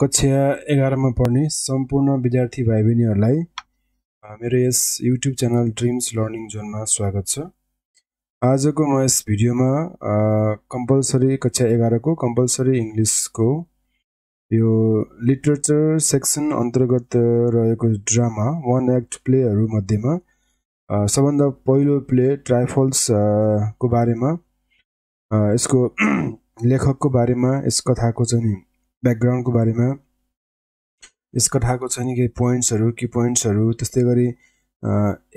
कक्षा एघारमा पढ्ने सम्पूर्ण विद्यार्थी भाइ बहिनीहरूलाई मेरो यस युट्युब च्यानल ड्रिम्स लर्निङ जोनमा स्वागत छ आजको म यस भिडियोमा कम्पलसरी कक्षा एघारको कम्पलसरी इङ्ग्लिसको यो लिटरेचर सेक्सन अन्तर्गत रहेको ड्रामा वान एक्ट प्लेहरूमध्येमा सबभन्दा पहिलो प्ले ट्राइफल्स को बारेमा यसको लेखकको बारेमा यस कथाको चाहिँ ब्याकग्राउन्डको बारेमा यस कथाको चाहिँ नि केही पोइन्ट्सहरू कि पोइन्ट्सहरू त्यस्तै गरी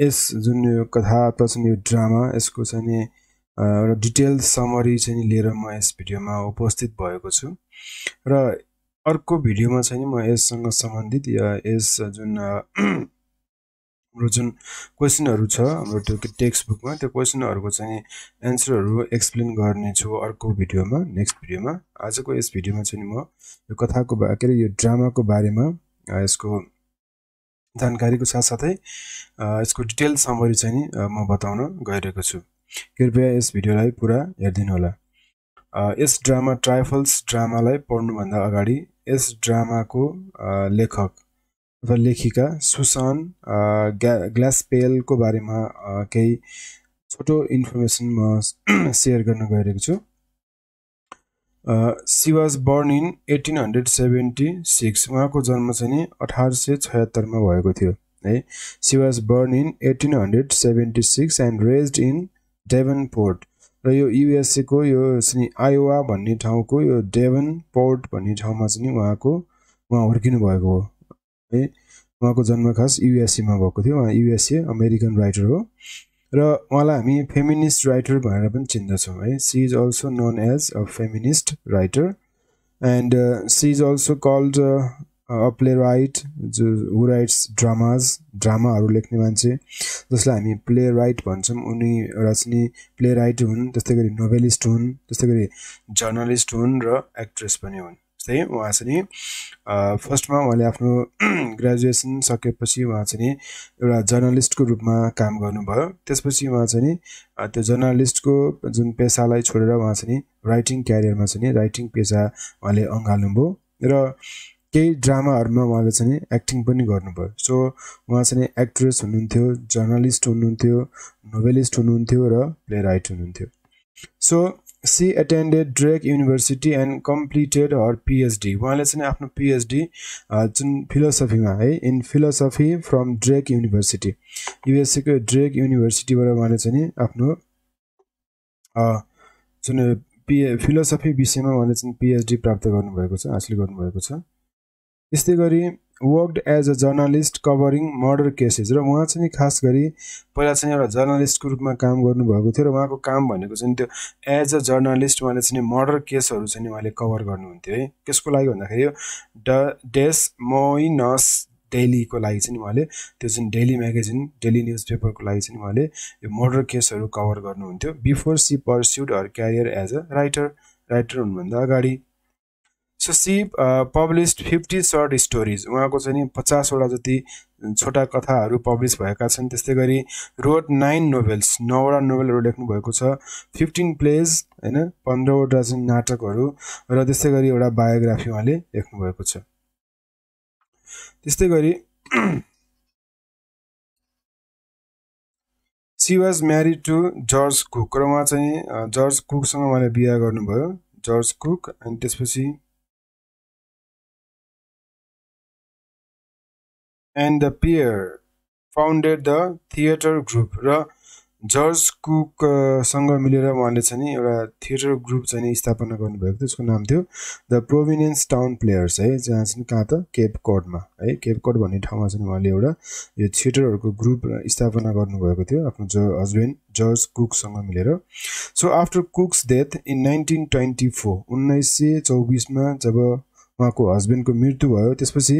यस जुन यो कथा अथवा चाहिँ यो ड्रामा यसको चाहिँ नि एउटा डिटेल समरी चाहिँ लिएर म यस भिडियोमा उपस्थित भएको छु र अर्को भिडियोमा चाहिँ नि म यससँग सम्बन्धित या यस जुन हाम्रो जुन क्वेसनहरू छ हाम्रो त्यो टेक्स्ट बुकमा त्यो क्वेसनहरूको चाहिँ एन्सरहरू एक्सप्लेन गर्नेछु अर्को भिडियोमा नेक्स्ट भिडियोमा आजको यस भिडियोमा चाहिँ म यो कथाको के अरे यो ड्रामाको बारेमा यसको जानकारीको साथसाथै यसको डिटेल समरी चाहिँ नि म बताउन गइरहेको छु कृपया यस भिडियोलाई पुरा हेरिदिनुहोला यस ड्रामा ट्राइफल्स ड्रामालाई पढ्नुभन्दा अगाडि यस ड्रामाको लेखक र लेखिका सुसान ग्या ग्लासपेलको बारेमा केही छोटो इन्फर्मेसन म सेयर गर्न गइरहेको छु she was born in eighteen hundred seventy six उहाँको जन्म चाहिँ नि अठार सय छयत्तरमा भएको थियो है she was born in eighteen hundred seventy six and raised in Davenport र यो युएसएको यो आयोवा भन्ने ठाउँको यो डेभन पोर्ट भन्ने ठाउँमा चाहिँ उहाँको उहाँ हुर्किनु भएको हो है उहाँको जन्म खास युएसएमा भएको थियो उहाँ युएसए अमेरिकन राइटर हो र उहाँलाई हामी फेमिनिस्ट राइटर भनेर पनि चिन्दछौँ है she is also known as a feminist writer and she is also called a playwright जो हु राइट्स ड्रामाज ड्रामाहरू लेख्ने मान्छे जसलाई हामी प्ले राइट भन्छौँ उनी एउटा चाहिँ प्ले राइट हुन् त्यस्तै गरी नोभेलिस्ट हुन् त्यस्तै गरी जर्नलिस्ट हुन् र एक्ट्रेस पनि हुन् जस्तै उहाँ चाहिँ नि फर्स्टमा उहाँले आफ्नो ग्रेजुएसन सकेपछि उहाँ चाहिँ नि एउटा जर्नलिस्टको रूपमा काम गर्नुभयो त्यसपछि उहाँ चाहिँ नि त्यो जर्नलिस्टको जुन पेसालाई छोडेर उहाँ चाहिँ नि राइटिङ क्यारियरमा चाहिँ नि राइटिङ पेसा उहाँले अँगाल्नुभयो र केही ड्रामाहरूमा उहाँले चाहिँ एक्टिङ पनि गर्नुभयो सो उहाँ चाहिँ एक्ट्रेस हुनुहुन्थ्यो जर्नलिस्ट हुनुहुन्थ्यो नोभेलिस्ट हुनुहुन्थ्यो र प्ले राइट हुनुहुन्थ्यो so she attended Drake University and completed her PhD उहाँले चाहिँ आफ्नो पिएचडी जुन फिलोसफीमा है in philosophy from Drake University युएसएको ड्रेक युनिभर्सिटीबाट उहाँले चाहिँ आफ्नो जुन पिए फिलोसफी विषयमा उहाँले चाहिँ पिएचडी प्राप्त गर्नुभएको छ हासिल गर्नुभएको छ त्यस्तै गरी worked as a journalist covering murder cases र उहाँ चाहिँ खास गरी पहिला चाहिँ एउटा जर्नलिस्टको रूपमा काम गर्नुभएको थियो र उहाँको काम भनेको चाहिँ त्यो एज अ जर्नलिस्ट उहाँले चाहिँ मर्डर केसहरू चाहिँ उहाँले कभर गर्नुहुन्थ्यो है त्यसको लागि भन्दाखेरि यो ड डेस मोइनस डेलीको लागि चाहिँ उहाँले त्यो चाहिँ डेली म्यागजिन डेली न्युज पेपरको लागि चाहिँ उहाँले यो मर्डर केसहरू कभर गर्नुहुन्थ्यो before she pursued her career as a writer writer हुनुभन्दा अगाडि so she publish fifty short stories उहाँको चाहिँ नि पचासवटा जति छोटा कथाहरू पब्लिस भएका छन् त्यस्तै गरी रोड नाइन नोभेल्स नौवटा नोभेलहरू लेख्नुभएको छ फिफ्टिन प्लेज होइन पन्ध्रवटा चाहिँ नाटकहरू र त्यस्तै गरी एउटा बायोग्राफी उहाँले लेख्नुभएको छ त्यस्तै गरी she was married to George Cook र उहाँ चाहिँ जर्ज कुकसँग उहाँले बिहा गर्नुभयो जर्ज कुक अनि त्यसपछि and the pair founded the theatre group र जर्ज कुकसँग मिलेर उहाँले चाहिँ नि एउटा थिएटर ग्रुप चाहिँ स्थापना गर्नुभएको थियो उसको नाम थियो द प्रोभिनेन्स टाउन प्लेयर्स है जहाँ चाहिँ कहाँ त केप कोडमा है केप कोड भन्ने ठाउँमा चाहिँ उहाँले एउटा यो थिएटरहरूको ग्रुप स्थापना गर्नुभएको थियो आफ्नो ज हस्बेन्ड जर्ज कुकसँग मिलेर so after Cook's death in nineteen twenty four उन्नाइस सय चौबिसमा जब उहाँको हस्बेन्डको मृत्यु भयो त्यसपछि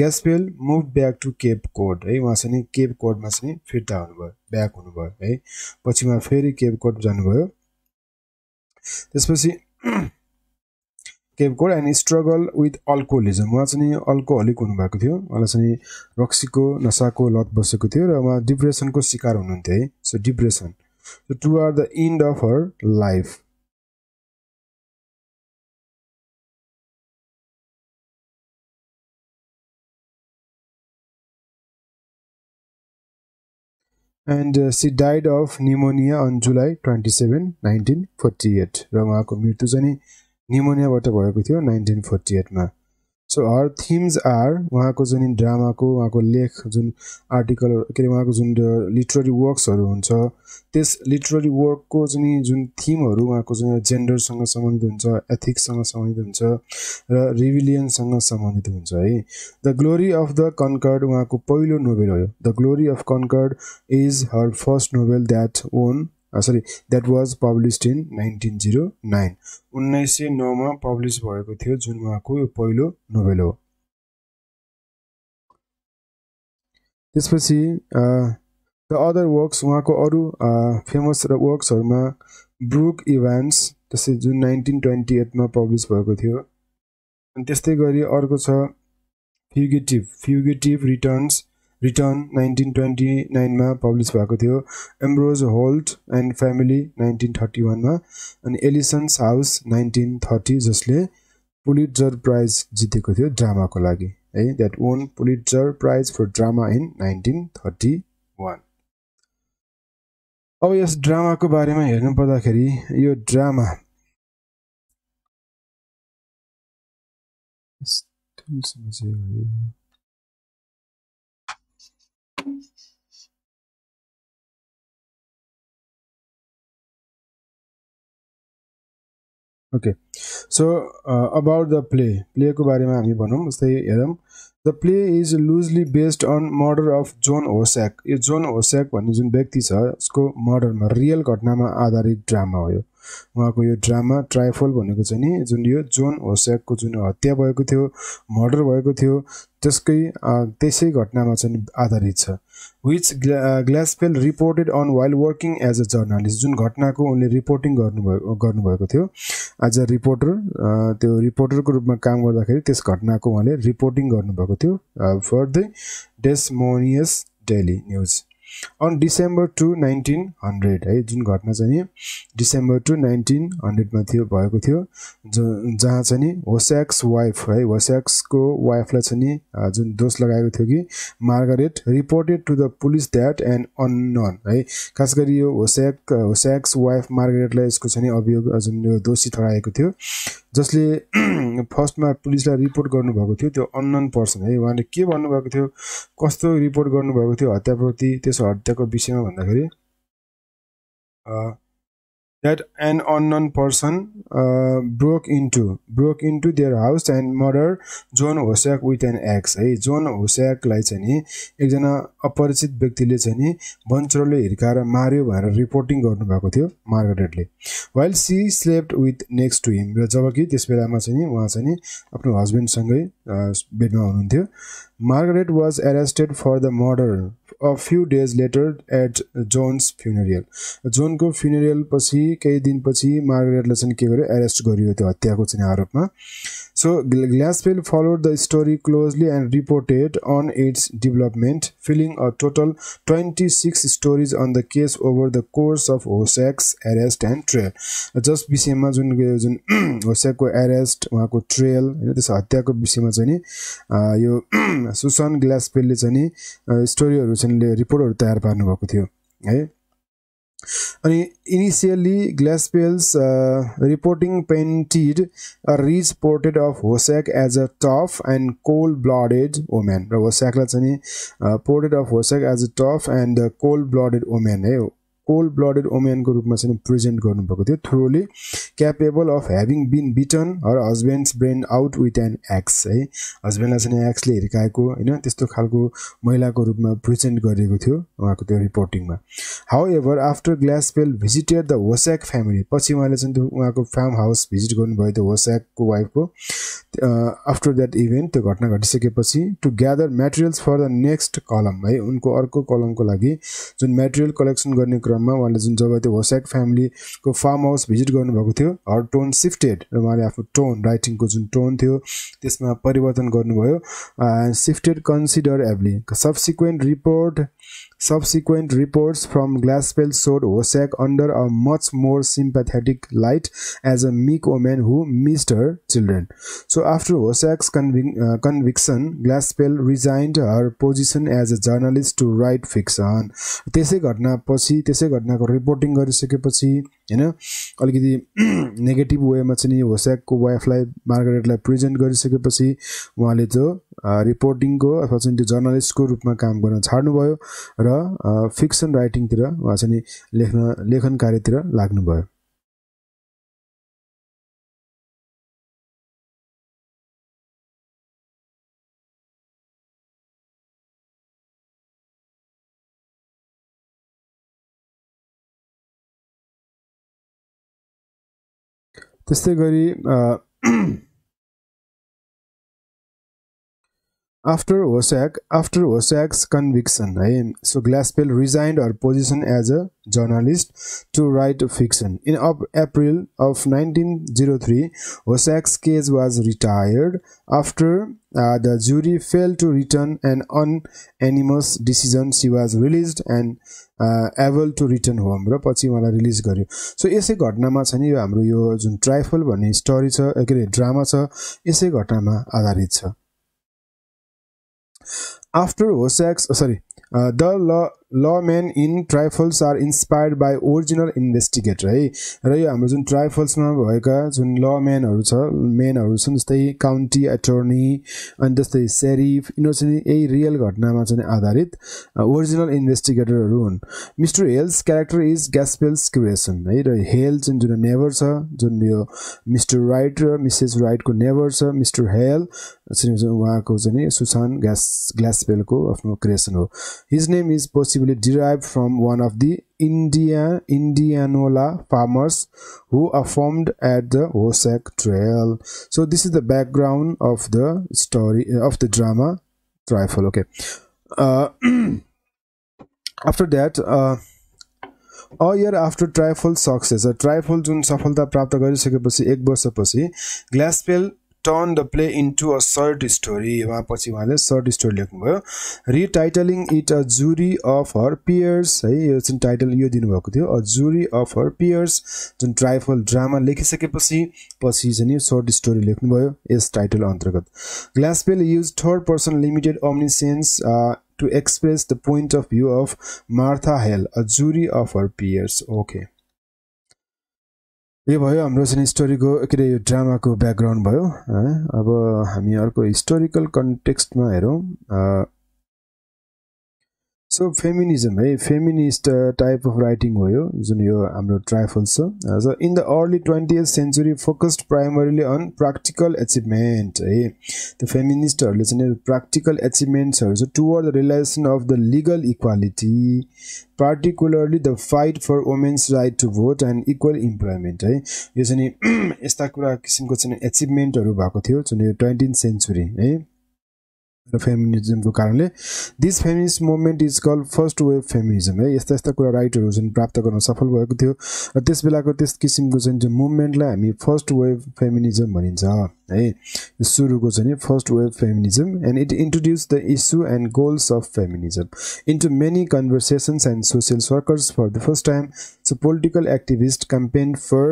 Glaspell move back to Cape Cod है उहाँ चाहिँ केप कोडमा चाहिँ फिर्ता हुनुभयो ब्याक हुनुभयो है पछि उहाँ फेरि केप कोड जानुभयो त्यसपछि Cape Cod and struggle with alcoholism उहाँ चाहिँ अल्कोहोलिक हुनुभएको थियो उहाँलाई चाहिँ रक्सीको नसाको लत बसेको थियो र उहाँ डिप्रेसनको शिकार हुनुहुन्थ्यो है so depression toward the end of her life and she died of pneumonia on July twenty seven nineteen forty eight र उहाँको मृत्यु चाहिँ निमोनियाबाट भएको थियो नाइन्टिन फोर्टी एटमा सो हर थिम्स आर उहाँको जुन ड्रामाको उहाँको लेख जुन आर्टिकलहरू के अरे उहाँको जुन लिटरेरी वर्क्सहरू हुन्छ त्यस लिटरेरी वर्कको जुन जुन थिमहरू उहाँको जुन जेन्डरसँग सम्बन्धित हुन्छ एथिक्ससँग सम्बन्धित हुन्छ र रिभिलियनसँग सम्बन्धित हुन्छ है the glory of the conquered उहाँको पहिलो नोभेल हो the glory of conquered is her first novel that won sorry that was published in nineteen zero nine उन्नाइस सय नौमा पब्लिस भएको थियो जुन उहाँको यो पहिलो नोभेल हो त्यसपछि द अदर वर्क्स उहाँको अरू फेमस र वर्क्सहरूमा ब्रुक इभान्स त्यसै जुन नाइन्टिन ट्वेन्टी एटमा पब्लिस भएको थियो अनि त्यस्तै गरी अर्को छ fugitive fugitive returns return nineteen twenty नाइनमा पब्लिस भएको थियो Ambrose Holt and family nineteen thirty वानमा अनि एलिसन्स हाउस नाइन्टिन थर्टी जसले पुलिटजर प्राइज जितेको थियो ड्रामाको लागि है that won Pulitzer prize for drama in nineteen thirty one अब यस ड्रामाको बारेमा हेर्नु पर्दाखेरि यो drama okay so about the play प्लेको बारेमा हामी भनौँ जस्तै हेरौँ the play is loosely based on murder of John Hossack यो जोन होस्याक भन्ने जुन व्यक्ति छ उसको मर्डरमा रियल घटनामा आधारित ड्रामा हो यो उहाँको यो ड्रामा ट्राइफल भनेको चाहिँ नि जुन यो जोन होस्याकको जुन हत्या भएको थियो मर्डर भएको थियो त्यसकै त्यसै घटनामा चाहिँ आधारित छ which Glaspell reported on while working as a journalist जुन घटनाको उनले रिपोर्टिङ गर्नुभयो गर्नुभएको थियो एज अ रिपोर्टर त्यो रिपोर्टरको रूपमा काम गर्दाखेरि त्यस घटनाको उहाँले रिपोर्टिङ गर्नुभएको थियो for the Des Moines daily news on December two nineteen hundred है जुन घटना चाहिँ नि डिसेम्बर टु नाइन्टिन हन्ड्रेडमा थियो भएको थियो ज जहाँ चाहिँ नि होस्याक्स वाइफ है होस्याक्सको वाइफलाई चाहिँ नि जुन दोष लगाएको थियो कि Margaret reported to the police that and unknown है खास गरी यो होस्याक होस्याक्स वाइफ मार्गरेटलाई यसको चाहिँ नि अभियोग जुन यो दोषी ठहराएको थियो जसले फर्स्टमा पुलिसलाई रिपोर्ट गर्नुभएको थियो त्यो अननन पर्सन है उहाँले के भन्नुभएको थियो कस्तो रिपोर्ट गर्नुभएको थियो हत्याप्रति त्यस यसो हत्याको विषयमा भन्दाखेरि that an unknown person broke into broke into their house and murder John Hossack with an axe है जोन होस्याकलाई चाहिँ नि एकजना अपरिचित व्यक्तिले चाहिँ नि बन्चरले हिर्काएर माऱ्यो भनेर रिपोर्टिङ गर्नुभएको थियो मार्गरेटले while she slept with next to him र जबकि त्यस बेलामा चाहिँ नि उहाँ चाहिँ नि आफ्नो हस्बेन्डसँगै बेडमा हुनुहुन्थ्यो Margaret was arrested for the murder a few days later at John's funeral. जोनको फ्युनेरियल पछि केही दिनपछि मार्गरेटलाई चाहिँ के गर्यो एरेस्ट गरियो त्यो हत्याको चाहिँ आरोपमा So Glasswell followed the story closely and reported on its development, filling a total 26 stories on the case over the course of होसेक्स arrest and trail. जस विषयमा जुन जुन होसेकको एरेस्ट उहाँको ट्रेल होइन त्यस हत्याको विषयमा चाहिँ नि यो सुसन ग्ल्यासपेलले चाहिँ नि स्टोरीहरू चाहिँ रिपोर्टहरू तयार पार्नुभएको थियो है अनि initially Glaspell's reporting painted a rich portrait of Hossack as a tough and cold blooded women र होस्याकलाई चाहिँ portrait of Hossack as a tough and cold blooded women है कोल्ड ब्लडेड ओमेनको रूपमा चाहिँ प्रेजेन्ट गर्नुभएको थियो thoroughly capable of having been beaten her husband's brain out with an axe है हस्बेन्डलाई चाहिँ एक्सले हिर्काएको होइन त्यस्तो खालको महिलाको रूपमा प्रेजेन्ट गरिएको थियो उहाँको त्यो रिपोर्टिङमा however after Pell visited the Hossack family पछि उहाँले चाहिँ उहाँको फार्म हाउस भिजिट गर्नुभयो त्यो होस्याकको वाइफको आफ्टर द्याट इभेन्ट त्यो घटना घटिसकेपछि to gather materials for the next column है उनको अर्को कलमको लागि जुन मेटेरियल कलेक्सन गर्ने क्रम क्रममा उहाँले जुन जब त्यो होस्याक फ्यामिलीको फार्म हाउस भिजिट गर्नुभएको थियो हर टोन सिफ्टेड र उहाँले आफ्नो टोन राइटिङको जुन टोन थियो त्यसमा परिवर्तन गर्नुभयो and shifted considerably subsequent report Subsequent reports from Glasspell showed Hosek under a much more sympathetic light as a meek woman who missed her children. So after Hosek's convic uh, conviction, Glasspell resigned her position as a journalist to write fiction. त्यसै घटनापछि त्यसै घटनाको reporting गरिसकेपछि होइन अलिकति negative वेमा चाहिँ नि होस्याकको वाइफलाई मार्गरेटलाई प्रेजेन्ट गरिसकेपछि उहाँले त्यो रिपोर्टिङको अथवा चाहिँ त्यो जर्नलिस्टको रूपमा काम गर्न छाड्नुभयो र फिक्सन राइटिङतिर उहाँ चाहिँ लेख्न लेखन कार्यतिर लाग्नुभयो त्यस्तै गरी After Osag, after Osag's conviction, so Glasspell resigned her position as a journalist to write fiction. In April of 1903, Osak's case was retired after uh, the jury failed to return an unanimous decision. She was released and able to return home र पछि उहाँलाई So गर्यो so यसै घटनामा छ नि यो हाम्रो यो trifle, a story, स्टोरी छ के अरे ड्रामा छ यसै घटनामा After Wozzeck's, uh, sorry, uh, the law lawmen in Trifles are inspired by original investigator है र यो हाम्रो जुन ट्राइफल्समा भएका जुन लमेनहरू छ मेनहरू छन् जस्तै काउन्टी एटर्नी अनि जस्तै सेरिफ यिनीहरू चाहिँ यही रियल घटनामा चाहिँ आधारित ओरिजिनल इन्भेस्टिगेटरहरू हुन् Mister Hale's character is Glaspell's creation है र हेल चाहिँ जुन नेभर छ जुन यो मिस्टर राइट र मिसेस राइटको नेभर छ मिस्टर हेल चाहिँ उहाँको चाहिँ सुसान ग्यास ग्यासपेलको आफ्नो क्रिएसन हो his name is possible actually derived from one of the India Indianola farmers who are formed at the Osek Trail. So this is the background of the story of the drama Trifle. Okay. Uh, after that. Uh, year after Trifles success Trifles जुन सफलता प्राप्त गरिसकेपछि एक वर्षपछि Glaspell turn the play into a short story उहाँ पछि उहाँले short story लेख्नुभयो retitling it a jury of her peers है यो जुन टाइटल यो दिनुभएको थियो a jury of her peers जुन ट्राइफल ड्रामा लेखिसकेपछि पछि चाहिँ यो सर्ट स्टोरी लेख्नुभयो यस टाइटल अन्तर्गत Glaspell use third person limited omniscience to express the point of view of Martha Hale a jury of her peers okay यो भयो हाम्रो चाहिँ हिस्टोरीको के अरे यो ड्रामाको ब्याकग्राउन्ड भयो अब हामी अर्को हिस्टोरिकल कन्टेक्स्टमा हेरौँ सो फेमिनिजम है फेमिनिस्ट टाइप अफ राइटिङ हो जुन यो हाम्रो ट्राइफल्स छ so in the early twentieth century focused primarily on practical achievement है त्यो फेमिनिस्टहरूले चाहिँ प्राक्टिकल एचिभमेन्ट्सहरू चाहिँ toward the realisation of the legal equality particularly the fight for women's right to vote and equal employment है यो चाहिँ यस्ता कुरा किसिमको चाहिँ एचिभमेन्टहरू भएको थियो जुन यो ट्वेन्टिन सेन्चुरी है र फेमिनिजमको कारणले this feminist movement is call first wave feminism है यस्ता यस्ता कुरा राइटहरू जुन प्राप्त गर्न सफल भएको थियो र त्यस बेलाको त्यस किसिमको जुन चाहिँ मुभमेन्टलाई हामी फर्स्ट वेभ फेमिनिजम भनिन्छ है सुरुको छ नि first wave feminism and it introduce the issue and goals of feminism into many conversations and social workers for the first time so political activist campaign for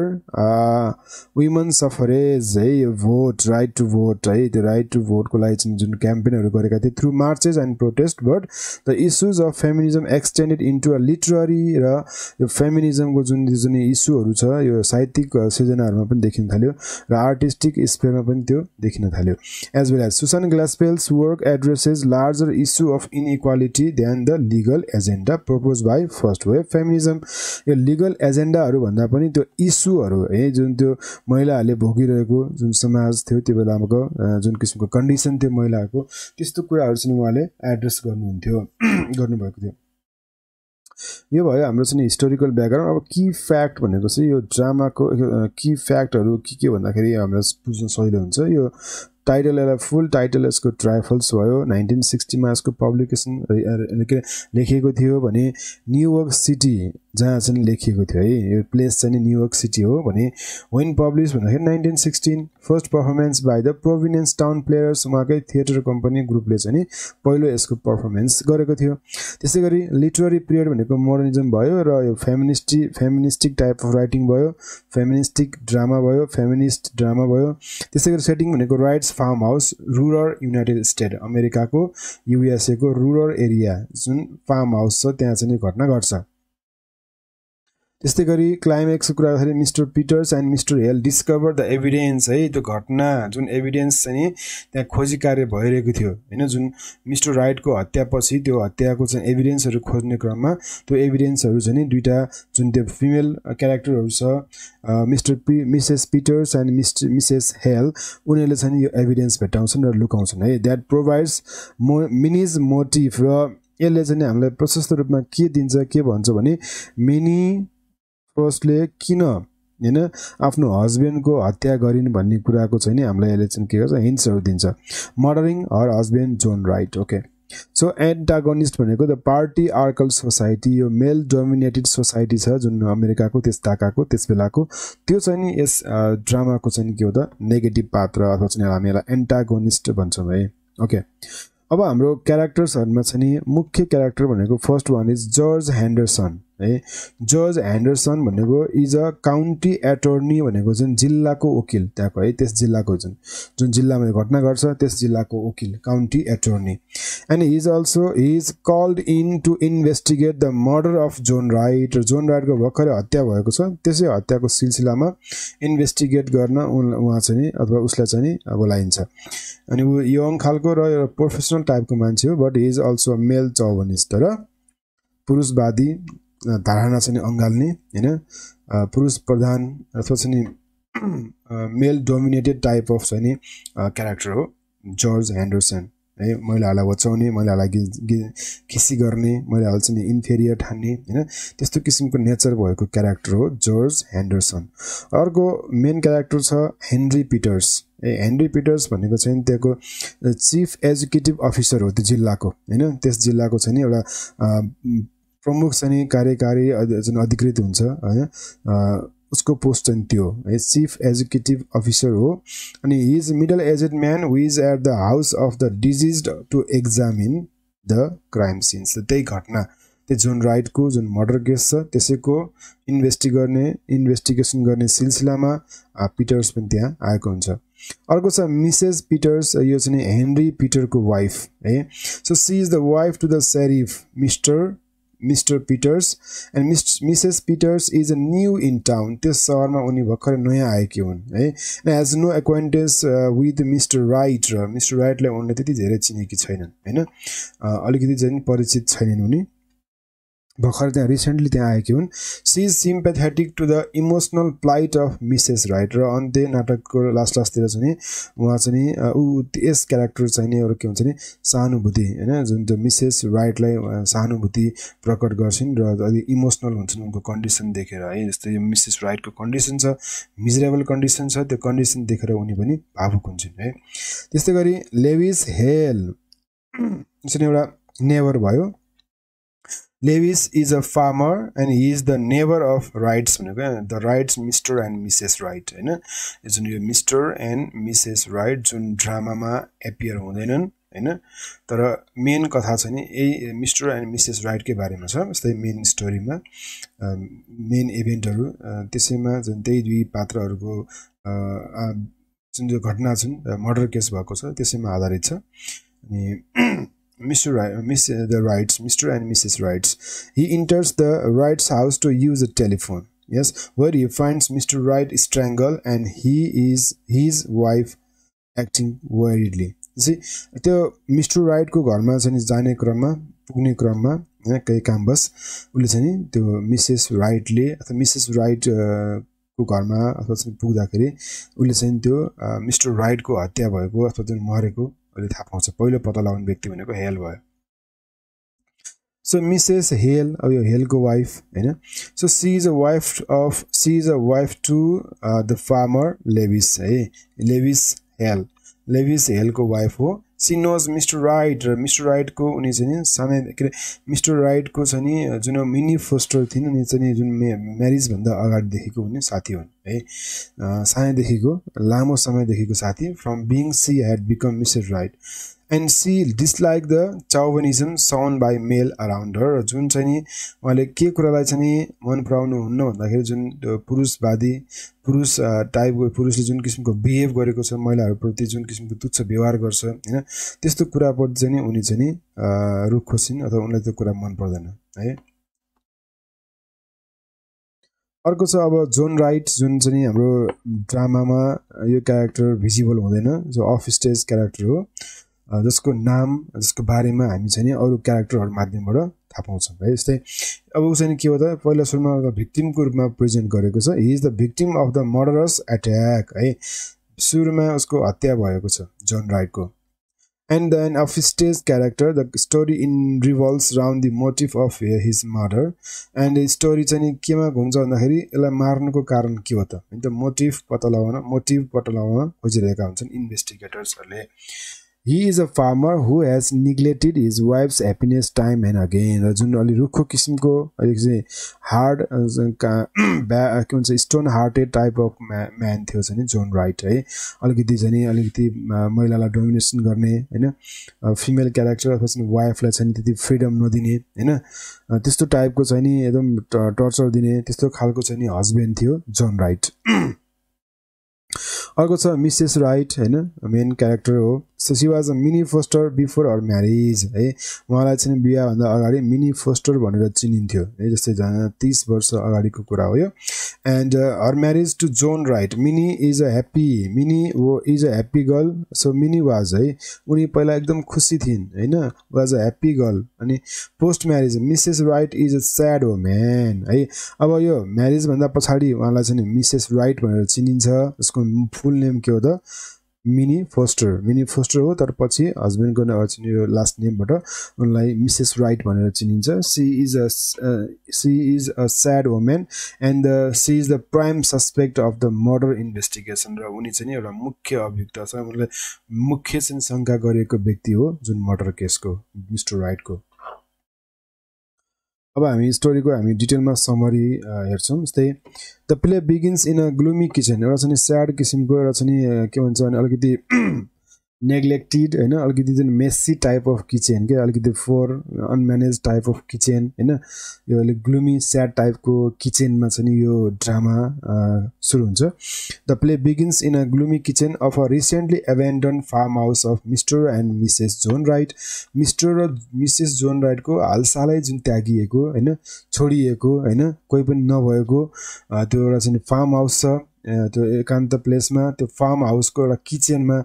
woman suffrage है यो vote right to vote है त्यो right to भोटको लागि चाहिँ जुन क्याम्पेनहरू गरेका थिए through marches and protest but the issues of feminism extended into a literary र यो फेमिनिजमको जुन जुन इस्युहरू छ यो साहित्यिक सिर्जनाहरूमा पनि देखिन थाल्यो र आर्टिस्टिक स्पेयरमा पनि त्यो देखिन थाल्यो as well as Susan Glaspell's work addresses larger issue of inequality than the legal agenda propose by first wave feminism यो लिगल एजेन्डाहरू भन्दा पनि त्यो इस्युहरू है जुन त्यो महिलाहरूले भोगिरहेको जुन समाज थियो त्यो बेलाको जुन किसिमको कन्डिसन थियो महिलाहरूको त्यस्तो कुराहरू चाहिँ उहाँले एड्रेस गर्नुहुन्थ्यो गर्नुभएको थियो यो भयो हाम्रो चाहिँ हिस्टोरिकल ब्याकग्राउन्ड अब कि फ्याक्ट भनेको चाहिँ यो ड्रामाको कि फ्याक्टहरू के के भन्दाखेरि हामीलाई बुझ्न सजिलो हुन्छ यो टाइटल यसलाई फुल टाइटल यसको ट्राइफल्स भयो नाइन्टिन सिक्सटीमा यसको पब्लिकेसन के लेखिएको थियो भने न्युयोर्क सिटी जहाँ चाहिँ लेखिएको थियो है यो प्लेस चाहिँ न्युयोर्क सिटी हो भने वेन पब्लिस भन्दाखेरि nineteen sixteen first performance by the Provincetown Players उहाँकै थिएटर कम्पनी ग्रुपले चाहिँ पहिलो यसको पर्फर्मेन्स गरेको थियो त्यसै गरी लिटररी पिरियड भनेको मोडर्निजम भयो र यो feminist feministic type of writing भयो फेमिनिस्टिक ड्रामा भयो फेमिनिस्ट ड्रामा भयो त्यसै गरी सेटिङ भनेको Wright's farm house rural United State अमेरिकाको युएसएको रुरल एरिया जुन फार्म हाउस छ त्यहाँ चाहिँ घटना घट्छ त्यस्तै गरी क्लाइमेक्सको कुरा गर्दाखेरि Mr Peters and Mr Hale discover the evidence है त्यो घटना जुन एभिडेन्स चाहिँ त्यहाँ खोजी कार्य भइरहेको थियो होइन जुन मिस्टर राइटको हत्यापछि त्यो हत्याको चाहिँ एभिडेन्सहरू खोज्ने क्रममा त्यो एभिडेन्सहरू चाहिँ नि दुइटा जुन त्यो फिमेल क्यारेक्टरहरू छ Mr P Mrs Peters and Mr Mrs Hale उनीहरूले चाहिँ यो एभिडेन्स भेटाउँछन् र लुकाउँछन् है द्याट प्रोभाइड्स मो मिनिज मोटिभ र यसले चाहिँ हामीलाई प्रशस्त रूपमा के दिन्छ के भन्छ भने मिनी क्रसले किन होइन आफ्नो हस्बेन्डको हत्या गरिन् भन्ने कुराको चाहिँ नि हामीलाई यसले चाहिँ के गर्छ हिन्सहरू दिन्छ murdering her husband John Wright okay so antagonist भनेको द पार्टी आर्कल सोसाइटी यो मेल डोमिनेटेड सोसाइटी छ जुन अमेरिकाको त्यस ताकाको त्यस बेलाको त्यो चाहिँ नि यस ड्रामाको चाहिँ के हो त नेगेटिभ पात्र अथवा चाहिँ हामी यसलाई एन्टागोनिस्ट भन्छौँ है ओके अब हाम्रो क्यारेक्टर्सहरूमा चाहिँ नि मुख्य क्यारेक्टर भनेको first one is George Henderson है जज ह्यान्डरसन भनेको इज अ काउन्टी एटोर्नी भनेको जुन जिल्लाको वकिल त्यहाँको है त्यस जिल्लाको जुन जुन जिल्लामा घटना गर्छ त्यस जिल्लाको वकिल county attorney and his also he is called in to investigate the murder of John Wright र जोन राइटको भर्खरै हत्या भएको छ त्यसै हत्याको सिलसिलामा इन्भेस्टिगेट गर्न उहाँ चाहिँ नि अथवा उसलाई चाहिँ नि बोलाइन्छ अनि ऊ यङ खालको र प्रोफेसनल टाइपको मान्छे हो but he his also male chauvinist र पुरुषवादी धारणा चाहिँ अँगाल्ने होइन पुरुष प्रधान अथवा चाहिँ मेल डोमिनेटेड टाइप अफ चाहिँ क्यारेक्टर हो जर्ज ह्यान्डरसन है महिलाहरूलाई बचाउने महिलाहरूलाई खिसी गर्ने महिलाहरूलाई चाहिँ इन्फेरियर ठान्ने होइन त्यस्तो किसिमको नेचर भएको क्यारेक्टर हो जर्ज ह्यान्डरसन अर्को मेन क्यारेक्टर छ Henry Peters a Henry Peters भनेको चाहिँ त्यहाँको चिफ एजुकेटिभ अफिसर हो त्यो जिल्लाको होइन त्यस जिल्लाको चाहिँ एउटा प्रमुख चाहिँ कार्यकारी जुन अधिकृत हुन्छ होइन उसको पोस्ट चाहिँ त्यो है चिफ एजुकेटिभ अफिसर हो अनि he is middle aged man is at the house of the disease to examine the crime scenes त्यही घटना त्यो जोन राइटको जुन मर्डर केस छ त्यसैको इन्भेस्टि गर्ने इन्भेस्टिगेसन गर्ने सिलसिलामा पिटर्स पनि त्यहाँ आएको हुन्छ अर्को छ मिसेस पिटर्स यो चाहिँ हेनरी पिटरको वाइफ है so she is the wife to the sheriff Mr Mr Peters and Miss Mrs Peters is a new in town त्यस सहरमा उनी भर्खरै नयाँ आएकी हुन् है and has no acquaintance with Mr Wright र मिस्टर राइटलाई उनले त्यति धेरै चिनेकी छैनन् होइन uh, अलिकति झन् परिचित छैनन् उनी भर्खर त्यहाँ रिसेन्टली त्यहाँ आएकी हुन् she is sympathetic to the emotional plight of Mrs Wright र अन्त्य नाटकको लास्ट लास्टतिर चाहिँ उहाँ चाहिँ ऊ यस क्यारेक्टर चाहिँ नि एउटा के हुन्छ नि सहानुभूति होइन जुन त्यो मिसेस राइटलाई सहानुभूति प्रकट गर्छिन् र अलि इमोसनल हुन्छन् उनको कन्डिसन देखेर है जस्तै यो मिसेस राइटको कन्डिसन छ मिजरेबल कन्डिसन छ त्यो कन्डिसन देखेर उनी पनि भावुक हुन्छन् है त्यस्तै गरी लेविस हेल जुन एउटा नेभर भयो Lewis is a farmer and he is the neighbour of Wrights भनेको the Wrights Mr and Mrs Wright होइन जुन यो मिस्टर एन्ड मिसेस राइट जुन ड्रामामा एपियर हुँदैनन् होइन तर मेन कथा छ नि यही मिस्टर एन्ड मिसेस राइटकै बारेमा छ जस्तै मेन स्टोरीमा मेन इभेन्टहरू त्यसैमा जुन त्यही दुई पात्रहरूको जुन जो घटना छन् मर्डर केस भएको छ त्यसैमा आधारित छ अनि Mr. Miss the Wrights, Mr. and Mrs. Wrights. He enters the Wright's house to use a telephone. Yes, where he finds Mr. Wright strangled and he is his wife acting worriedly. See, त्यो Mr राइटको घरमा चाहिँ नि जाने क्रममा पुग्ने क्रममा होइन केही कामवश उसले चाहिँ नि त्यो मिसेस राइटले अथवा मिसेस राइटको घरमा अथवा चाहिँ पुग्दाखेरि उसले चाहिँ त्यो मिस्टर राइटको हत्या भएको अथवा त्यो मरेको अहिले थाहा पाउँछ पहिलो पत्ता लगाउने व्यक्ति भनेको हेल भयो सो मिसेस हेल अब यो हेलको वाइफ होइन so she is a wife of she is a wife to the farmer Lewis है लेभिस हेल लेभिस हेलको वाइफ हो सिनोज मिस्टर राइड र मिस्टर राइडको उनी चाहिँ नि सानै के अरे मिस्टर राइडको छ नि जुन मिनी फोस्टर थिइन् उनी चाहिँ जुन मे म्यारिजभन्दा अगाडिदेखिको हुने साथी हुन् है सानैदेखिको लामो समयदेखिको साथी from being she had become Mr Wright and she dislike the chauvinism sound by male around her जुन चाहिँ नि उहाँले के कुरालाई चाहिँ नि मन पराउनु हुन्न भन्दाखेरि जुन पुरुषवादी पुरुष टाइपको पुरुषले जुन किसिमको बिहेभ गरेको छ महिलाहरूप्रति जुन किसिमको तुच्छ व्यवहार गर्छ होइन त्यस्तो कुराप्रति चाहिँ नि उनी चाहिँ रुख खोसिन् अथवा उनलाई त्यो कुरा मन पर्दैन है अर्को छ अब जोन राइट जुन चाहिँ हाम्रो ड्रामामा यो क्यारेक्टर भिजिबल हुँदैन जो अफ स्टेज क्यारेक्टर हो जसको नाम जसको बारेमा हामी चाहिँ नि अरू क्यारेक्टरहरू माध्यमबाट थाहा पाउँछौँ है यस्तै अब उसले के हो त पहिला सुरुमा एउटा भिक्टिमको रूपमा प्रेजेन्ट गरेको छ he is the victim of the murderous attack है सुरुमा उसको हत्या भएको छ जन राइटको and then of stage character the story in revolves round the motive of his murder and story चाहिँ केमा घुम्छ भन्दाखेरि यसलाई मार्नुको कारण के हो त होइन त मोटिभ पत्ता लगाउन मोटिभ पत्ता लगाउन खोजिरहेका हुन्छन् इन्भेस्टिगेटर्सहरूले he is a farmer who has neglected his wife's happiness time and again र जुन अलि रुखो किसिमको अलिक चाहिँ हार्ड ब्या के भन्छ स्टोन हार्टेड टाइप अफ म्या म्यान थियो नि जोन राइट है अलिकति झन् अलिकति महिलालाई डोमिनेसन गर्ने होइन फिमेल क्यारेक्टर अथवा चाहिँ वाइफलाई चाहिँ त्यति फ्रिडम नदिने होइन त्यस्तो टाइपको छ नि एकदम टर्चर दिने त्यस्तो खालको छ नि हस्बेन्ड थियो जोन राइट अर्को छ मिसेस राइट होइन मेन क्यारेक्टर हो so she was a Minnie Foster before her marriage है उहाँलाई चाहिँ बिहाभन्दा अगाडि मिनी फोस्टर भनेर चिनिन्थ्यो है eh? जस्तै झन् तिस वर्ष अगाडिको कुरा हो यो and her marriage to John Wright Minnie is a happy Minnie who is a happy girl so Minnie was है उनी पहिला एकदम खुसी थिइन् होइन वाज अ ह्याप्पी गर्ल अनि post marriage Mrs Wright is a sad हो म्यान है अब यो म्यारिजभन्दा पछाडि उहाँलाई चाहिँ मिसेस राइट भनेर चिनिन्छ उसको फुल नेम के हो त मिनी फोस्टर मिनी फोस्टर हो तर पछि हस्बेन्डको न यो लास्ट नेमबाट उनलाई मिसेस राइट भनेर चिनिन्छ she is a she is a sad woman and the she is the prime suspect of the murder investigation र उनी चाहिँ एउटा मुख्य अभियुक्त छ उनले मुख्य चाहिँ शङ्का गरिएको व्यक्ति हो जुन मर्डर केसको मिस्टर राइटको अब हामी स्टोरीको हामी डिटेलमा समरी हेर्छौँ जस्तै the play begins in a gloomy kitchen एउटा नि स्याड किसिमको एउटा नि के भन्छ भने अलिकति नेग्लेक्टेड होइन अलिकति जुन मेस्सी टाइप अफ किचन के अलिकति for unmanaged type of kitchen होइन यो अलिक ग्लुमी स्याड टाइपको किचनमा चाहिँ नि यो ड्रामा सुरु हुन्छ the play begins in a gloomy kitchen of a recently abandoned farm house of Mr and Mrs John Wright Mr र मिसेस जोन राइटको हालसालै जुन त्यागिएको होइन छोडिएको होइन कोही पनि नभएको त्यो एउटा चाहिँ फार्म हाउस छ त्यो एकान्त प्लेसमा त्यो फार्म हाउसको एउटा किचनमा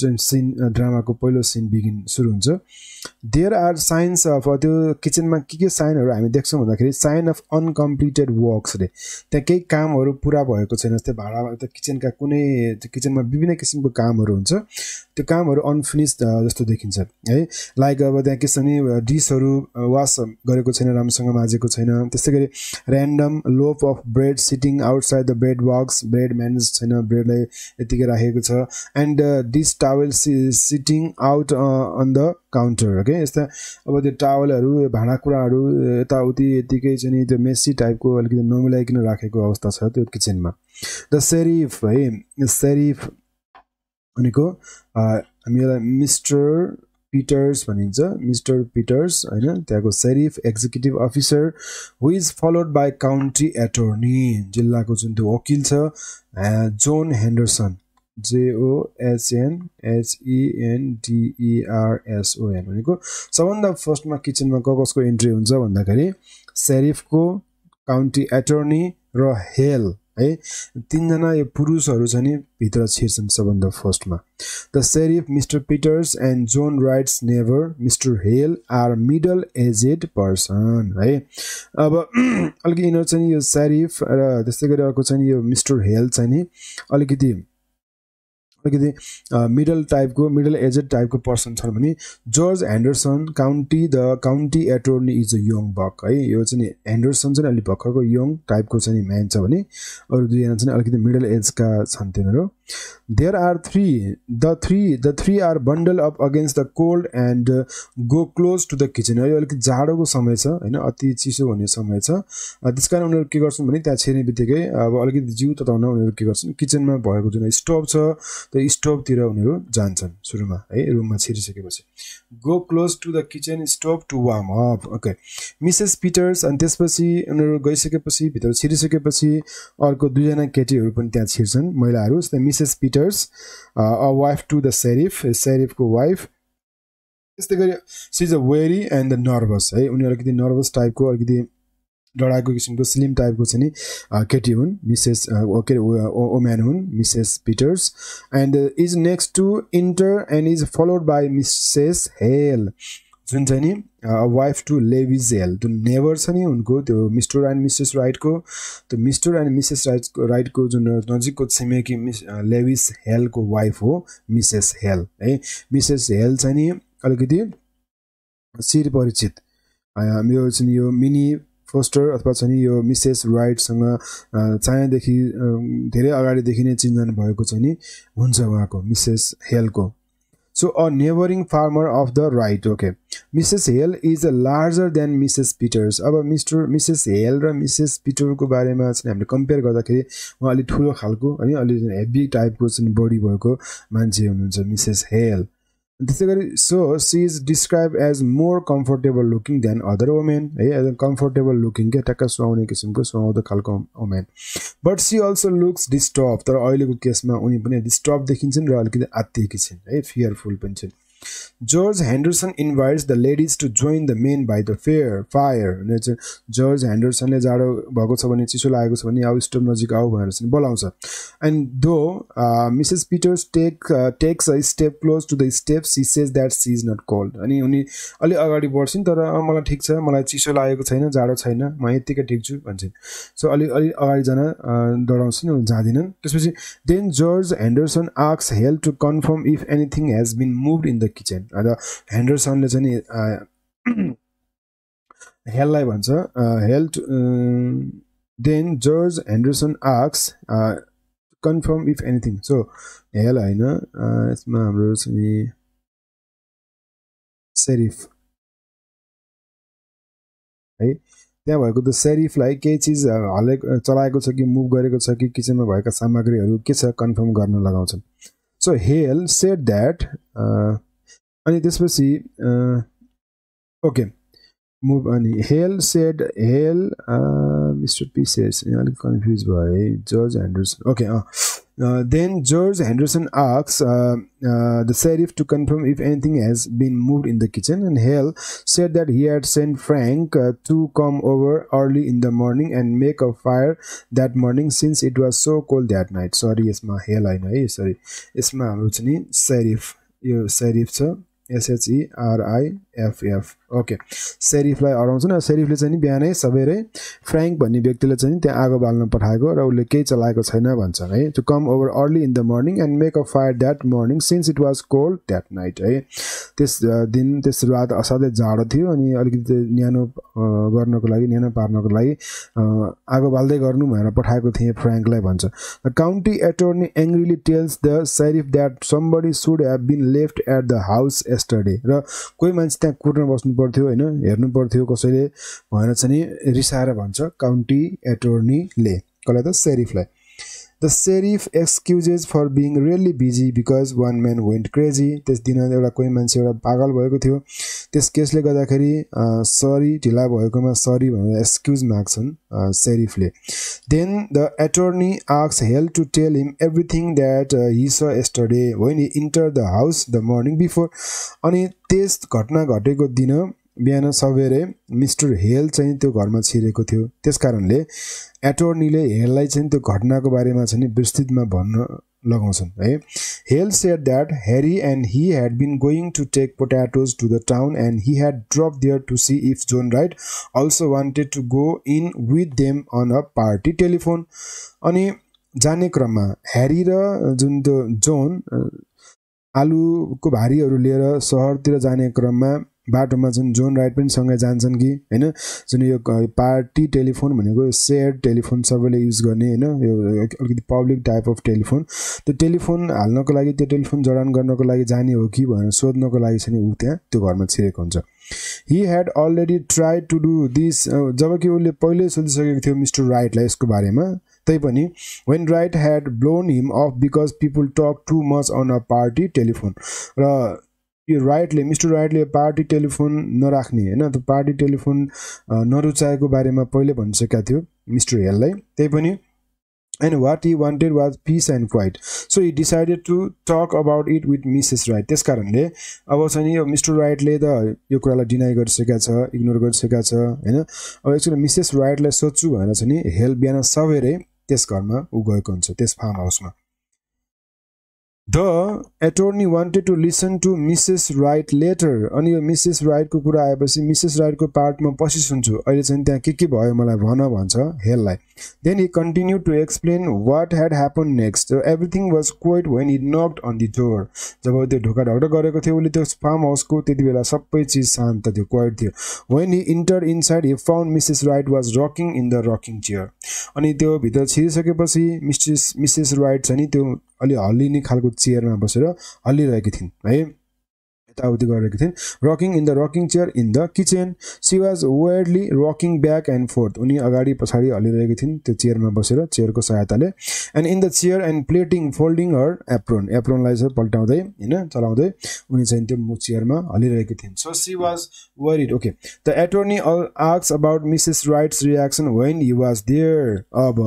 जुन सिन ड्रामाको पहिलो सिन बिगिन सुरु हुन्छ देयर आर साइन्स अफ त्यो किचनमा के के साइनहरू हामी देख्छौँ भन्दाखेरि साइन अफ अनकम्प्लिटेड वर्क्स अरे त्यहाँ केही कामहरू पुरा भएको छैन जस्तै भाडा त्यो किचनका कुनै त्यो किचनमा विभिन्न किसिमको कामहरू हुन्छ त्यो कामहरू अनफिनिस जस्तो देखिन्छ है लाइक अब त्यहाँ नि डिसहरू वास गरेको छैन राम्रोसँग माझेको छैन त्यस्तै गरी random loaf of bread sitting outside the bread वक बक्स ब्रेड म्यानेज छैन ब्रेडलाई यतिकै राखेको छ एन्ड दिस टावेल सि sitting out on the counter okay यस्ता अब त्यो टावलहरू भाँडाकुँडाहरू यताउति यतिकै चाहिँ नि त्यो मेसी टाइपको अलिकति नमिलाइकन राखेको अवस्था छ त्यो किचनमा द सेरिफ है सेरिफ भनेको uh, हामीलाई मिस्टर पिटर्स भनिन्छ मिस्टर पिटर्स होइन त्यहाँको sheriff executive officer who is followed by county attorney जिल्लाको जुन त्यो वकिल छ जोन हेन्डरसन जेओएसएन एचइएनडिइआरएसओएन भनेको सबभन्दा फर्स्टमा किचनमा क कसको इन्ट्री हुन्छ भन्दाखेरि सेरिफको काउन्टी एटोर्नी र हेल है तिनजना यो पुरुषहरू छ नि भित्र छिर्छन् सबभन्दा फर्स्टमा the sheriff Mr Peters and John Wright's neighbour Mr Hale are middle aged person है अब अलिकति यिनीहरू चाहिँ यो सेरिफ र त्यस्तै गरी अर्को चाहिँ यो मिस्टर हेल चाहिँ नि अलिकति अलिकति मिडल टाइपको मिडल एजेड टाइपको पर्सन छन् भने George Henderson county the county attorney is a young buck है यो चाहिँ एन्डरसन चाहिँ अलिक भर्खरको यङ टाइपको चाहिँ म्यान छ भने अरू दुईजना चाहिँ अलिकति मिडल एजका छन् तिनीहरू there are three the three the three are bundle up against the cold and go close to the kitchen kitchen. यो अलिक जाडोको समय छ होइन अति चिसो हुने समय छ त्यस कारण उनीहरू के गर्छन् भने त्यहाँ छिर्ने बित्तिकै अब अलिकति जिउ तताउन उनीहरू के गर्छन् किचनमा भएको जुन स्टोभ छ त्यो स्टोभतिर उनीहरू जान्छन् सुरुमा है रुममा छिरिसकेपछि go close to the kitchen stove to warm up okay Mrs Peters अनि त्यसपछि उनीहरू गइसकेपछि भित्र छिरिसकेपछि अर्को दुईजना केटीहरू पनि त्यहाँ छिर्छन् महिलाहरू Mrs Mrs Peters a wife to the sheriff सेरिफको वाइफ त्यस्तै गरी is a very and the nervous है उनी अलिकति नर्भस टाइपको अलिकति डढाएको किसिमको स्लिम टाइपको छ नि uh, केटी हुन् मिसेस uh, के अरे ओम्यान हुन् Mrs Peters and is next to enter and is followed by Mrs Hale जुन चाहिँ नि वाइफ टु लेभिज हेल त्यो नेभर छ नि उनको त्यो मिस्टर एन्ड मिसेस राइटको त्यो मिस्टर एन्ड मिसेस राइटको राइटको जुन नजिकको छिमेकी मिस लेभिस हेलको वाइफ हो मिसेस हेल है मिसेस हेल चाहिँ नि अलिकति शिर परिचित यो चाहिँ यो मिनी फोस्टर अथवा छ नि यो मिसेस राइटसँग चायादेखि धेरै अगाडिदेखि नै चिन्जान भएको छ नि हुन्छ उहाँको मिसेस हेलको so a neighbouring farmer of the Wright okay Mrs Hale is a larger than Mrs Peters अब मिस्टर मिसेस हेल र मिसेस पिटरको बारेमा चाहिँ हामीले कम्पेयर गर्दाखेरि उहाँ अलिक ठुलो खालको है अलिक हेभी टाइपको चाहिँ बडी भएको मान्छे हुनुहुन्छ मिसेस हेल त्यसै गरी so she is describe as more comfortable looking than other woman है एज अ कम्फोर्टेबल लुकिङ क्या ट्याक्क सुहाउने किसिमको सुहाउँदो खालको woman but she also looks disturb तर अहिलेको केसमा उनी पनि डिस्टर्ब देखिन्छन् र अलिकति आत्तिएकी छिन् है फियरफुल पनि छिन् George Henderson invites the ladies to join the men by the fair fire भने चाहिँ जर्ज ह्यान्डरसनले जाडो भएको छ भने चिसो लागेको छ भने आऊ स्टोभ नजिक आऊ भनेर चाहिँ बोलाउँछ and though Mrs Peters take takes a step close to the step she says that she is not cold अनि उनी अलिक अगाडि बढ्छन् तर मलाई ठिक छ मलाई चिसो लागेको छैन जाडो छैन म यत्तिकै ठिक छु भन्छन् सो अलिक अलिक अगाडि जान डराउँछन् जाँदैनन् त्यसपछि then George Henderson asks help to confirm if anything has been move in the kitchen र हेन्डरसनले चाहिँ नि हेललाई भन्छ Hale then George Henderson asks confirm if anything so Hale होइन यसमा हाम्रो चाहिँ सेरिफ है त्यहाँ भएको त सेरिफलाई केही चिज हले चलाएको छ कि मुभ गरेको छ कि किचनमा भएका सामग्रीहरू के छ कन्फर्म गर्न लगाउँछन् सो हेल सेट द्याट आणि त्यसपछि ओके मुभ अनि Hale said Hale Mr P says यहाँ अलिक कन्फ्युज भयो है George Henderson okay then George Henderson asks the sheriff to confirm if anything has been move in the kitchen and Hale said that he had sent Frank to come over early in the morning and make a fire that morning since it was so cold that night sorry यसमा Hale होइन है sorry यसमा हाम्रो चाहिँ नि serif यो serif छ s h e r i एफएफ ओके सेरिफलाई हराउँछ न सेरिफले चाहिँ नि बिहानै सबेरै फ्रेङ्क भन्ने व्यक्तिले चाहिँ नि त्यहाँ आगो बाल्न पठाएको र उसले केही चलाएको छैन भन्छ है to come over early in the morning and make a fire that morning since it was cold that night है त्यस दिन त्यस रात असाध्यै जाडो थियो अनि अलिकति न्यानो गर्नको लागि न्यानो पार्नको लागि आगो बाल्दै गर्नु भनेर पठाएको थिएँ फ्रेङ्कलाई भन्छ the county attorney angrily tells the sheriff that somebody should have been left at the house yesterday र कोही मान्छे त्यहाँ कुर्न बस्नु पर्थ्यो होइन हेर्नु पर्थ्यो कसैले भनेर चाहिँ रिसाएर भन्छ काउन्टी एटोर्नीले कसलाई त सेरिफलाई the sheriff excuses for being really busy because one man went crazy त्यस दिन एउटा कोही मान्छे एउटा पागल भएको थियो त्यस केसले गर्दाखेरि सरी ढिला भएकोमा सरी भनेर एक्सक्युज माग्छन् सेरिफले then the attorney asks help to tell him everything that he saw yesterday होइन enter the house the morning before अनि त्यस घटना घटेको दिन बिहान सबेरै मिस्टर हेल चाहिँ त्यो घरमा छिरेको थियो त्यस कारणले एटोर्नीले हेललाई चाहिँ त्यो घटनाको बारेमा चाहिँ विस्तृतमा भन्न लगाउँछन् है Hale share that Harry and he had been going to take potatoes to the town and he had drop there to see if John Wright also wanted to go in with them on a party telephone अनि जाने क्रममा ह्यारी र जुन त्यो John आलुको भारीहरू लिएर सहरतिर जाने क्रममा बाटोमा जुन जोन राइट पनि सँगै जान्छन् कि होइन जुन यो पार्टी टेलिफोन भनेको सेयर टेलिफोन सबैले युज गर्ने होइन यो अलिकति पब्लिक टाइप अफ टेलिफोन त्यो टेलिफोन हाल्नको लागि त्यो टेलिफोन जडान गर्नको लागि जाने हो कि भनेर सोध्नको लागि चाहिँ ऊ त्यहाँ त्यो घरमा छिरेको हुन्छ he had already try to do this जबकि उसले पहिल्यै सोधिसकेको थियो मिस्टर राइटलाई यसको बारेमा तैपनि when Wright had blown him off because people talk too much on a party telephone र यो राइटले मिस्टर राइटले पार्टी टेलिफोन नराख्ने होइन त्यो पार्टी टेलिफोन नरुचाएको बारेमा पहिले भनिसकेका थियो मिस्टर हेललाई त्यही पनि and what he wanted was peace and quiet so he decided to talk about it with Mrs Wright त्यस कारणले अब छ नि मिस्टर राइटले त यो कुरालाई डिनाई गरिसकेका छ इग्नोर गरिसकेका छ होइन अब एक्चुली मिसेस राइटलाई सोध्छु भनेर छ नि हेल बिहान सबेरै त्यस घरमा ऊ गएको हुन्छ त्यस फार्म हाउसमा the attorney wanted to listen to Mrs Wright later अनि यो मिसेस राइटको कुरा आएपछि मिसेस राइटको पार्टमा पछि सुन्छु अहिले चाहिँ त्यहाँ के के भयो मलाई भन भन्छ हेललाई then he continue to explain what had happen next everything was quiet when he knocked on the door जब त्यो ढोका ढक्ड गरेको थियो उसले त्यो फार्म हाउसको त्यति बेला सबै चिज शान्त थियो क्वाइट थियो when he enter inside he found Mrs Wright was rocking in the rocking chair अनि त्यो भित्र छिरिसकेपछि मिसेस मिसेस राइट छ नि त्यो अलि हल्लिने खालको चेयरमा बसेर हल्लिरहेकी थिइन् है यताउति गरेको थिइन् rocking in the rocking chair in the kitchen she was wearily rocking back and forth उनी अगाडि पछाडि हलिरहेको थिइन् त्यो चेयरमा बसेर चेयरको सहायताले and in the chair and pleating folding her apron एप्रोनलाई चाहिँ पल्टाउँदै होइन चलाउँदै उनी चाहिँ त्यो चेयरमा हलिरहेको थिइन् so she was worried okay the attorney all asks about Mrs Wright's reaction when you was there अब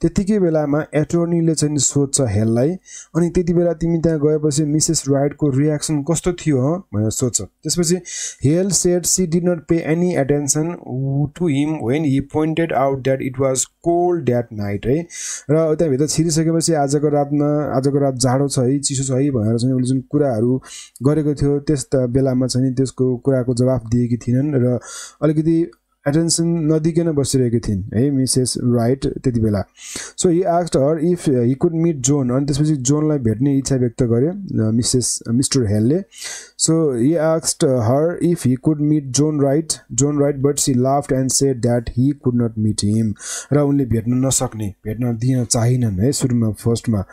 त्यतिकै बेलामा एटोर्नीले चाहिँ सोध्छ हेललाई अनि त्यति बेला तिमी त्यहाँ गएपछि मिसेस राइटको रियाक्सन कस्तो थियो हो भनेर सोध्छ त्यसपछि Hale said she did not pay any attention to him when he pointed out that it was cold that night है र त्यहाँभित्र छिरिसकेपछि आजको रातमा आजको रात जाडो छ है चिसो छ है भनेर चाहिँ उसले जुन कुराहरू गरेको थियो त्यस्ता बेलामा चाहिँ त्यसको कुराको जवाफ दिएकी थिएनन् र अलिकति एटेन्सन नदिकन बसिरहेको थिइन् है मिसेस राइट त्यति बेला so he asked her if he could meet John अनि त्यसपछि जोनलाई भेट्ने इच्छा व्यक्त गरे uh, मिसेस uh, मिस्टर हेलले so he asked her if he could meet John Wright John Wright but she laughed and said that he could not meet him र उनले भेट्न नसक्ने भेट्न दिन चाहिनन् है सुरुमा फर्स्टमा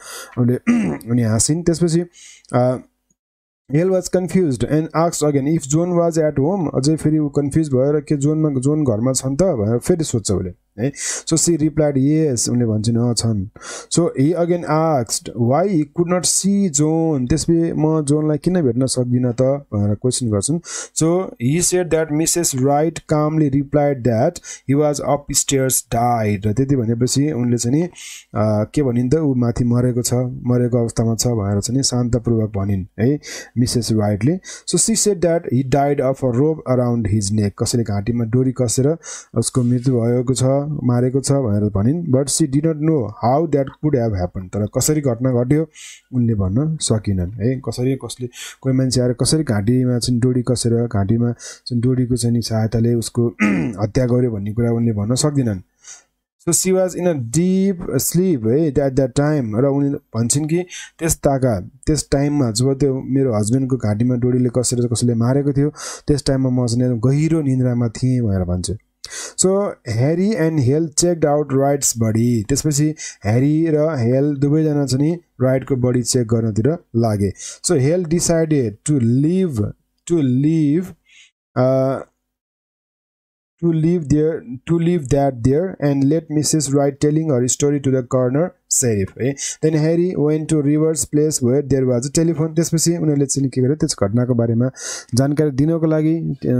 उनले उनी हाँसिन् त्यसपछि uh, Hale was confuse and asks again if John was at home अझै फेरि ऊ कन्फ्युज भयो र के जोनमा जोन घरमा छन् त भनेर फेरि सोध्छ उसले है सो सी रिप्लाइड यस उनले भन्छन् छन् so he again asked why he could not see John त्यसपछि म जोनलाई किन भेट्न सक्दिनँ त भनेर क्वेसन गर्छन् so he said that Mrs Wright कामले replied that he was upstairs died र त्यति भनेपछि उनले चाहिँ नि के भनिन् त ऊ माथि मरेको छ मरेको अवस्थामा छ भनेर चाहिँ शान्तपूर्वक भनिन् है मिसेस राइटले so she said that he died of a rope around his neck कसैले घाँटीमा डोरी कसेर उसको मृत्यु भएको छ मारेको छ भनेर भनिन् but she not know how that could have happen तर कसरी घटना घट्यो उनले भन्न सकिनन् है कसरी कसले कोही मान्छे आएर कसरी घाँटीमा चाहिँ डोडी कसेर घाँटीमा चाहिँ डोडीको चाहिँ सहायताले उसको हत्या गर्यो भन्ने कुरा उनले भन्न सक्दिनन् so she was in a deep sleep है द्याट द्याट टाइम र उनी भन्छन् कि त्यस ताका त्यस टाइममा जब त्यो मेरो हस्बेन्डको घाँटीमा डोरीले कसेर कसैले मारेको थियो त्यस टाइममा म चाहिँ गहिरो निन्द्रामा थिएँ भनेर भन्छु so Harry and Hale checked out Wright's body त्यसपछि ह्यारी र हेल दुवैजना चाहिँ नि को बडी चेक गर्नतिर लागे so Hale decided to leave to leave to leave there to leave that there and let mrs wright telling her story to the coroner sheriff है then Harry went to Rivers place where there was a telephone त्यसपछि उनीहरूले चाहिँ के गर्यो त्यस घटनाको बारेमा जानकारी दिनको लागि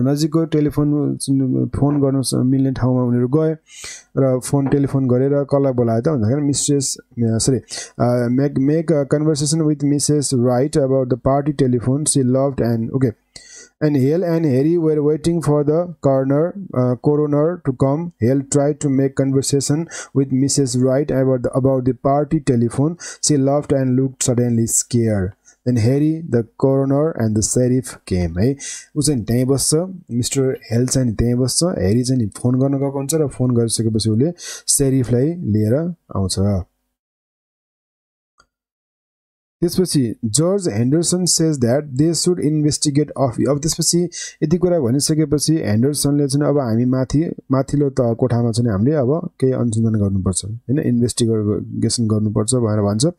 नजिकको टेलिफोन फोन गर्नु मिल्ने ठाउँमा उनीहरू गए र फोन टेलिफोन गरेर कसलाई बोलायो त भन्दाखेरि Mrs sorry make make conversation with Mrs Wright about the party telephone she loved and okay and Hale and Harry were waiting for the coroner, uh, coroner to come. Hale tried to make conversation with Mrs. Wright about the, about the party telephone. She laughed and looked suddenly scared. Then Harry, the coroner and the sheriff came. है ऊ चाहिँ त्यहीँ and mister Hale चाहिँ नि त्यहीँ बस्छ हेरी चाहिँ नि फोन गर्न गएको हुन्छ र फोन गरिसकेपछि उसले सेरिफलाई लिएर आउँछ त्यसपछि George Henderson says that they should investigate of अब त्यसपछि यति कुरा भनिसकेपछि हेन्डरसनले चाहिँ अब हामी माथि माथिल्लो त कोठामा चाहिँ हामीले अब केही अनुसन्धान गर्नुपर्छ होइन इन्भेस्टिगेसन गर्नुपर्छ भनेर भन्छ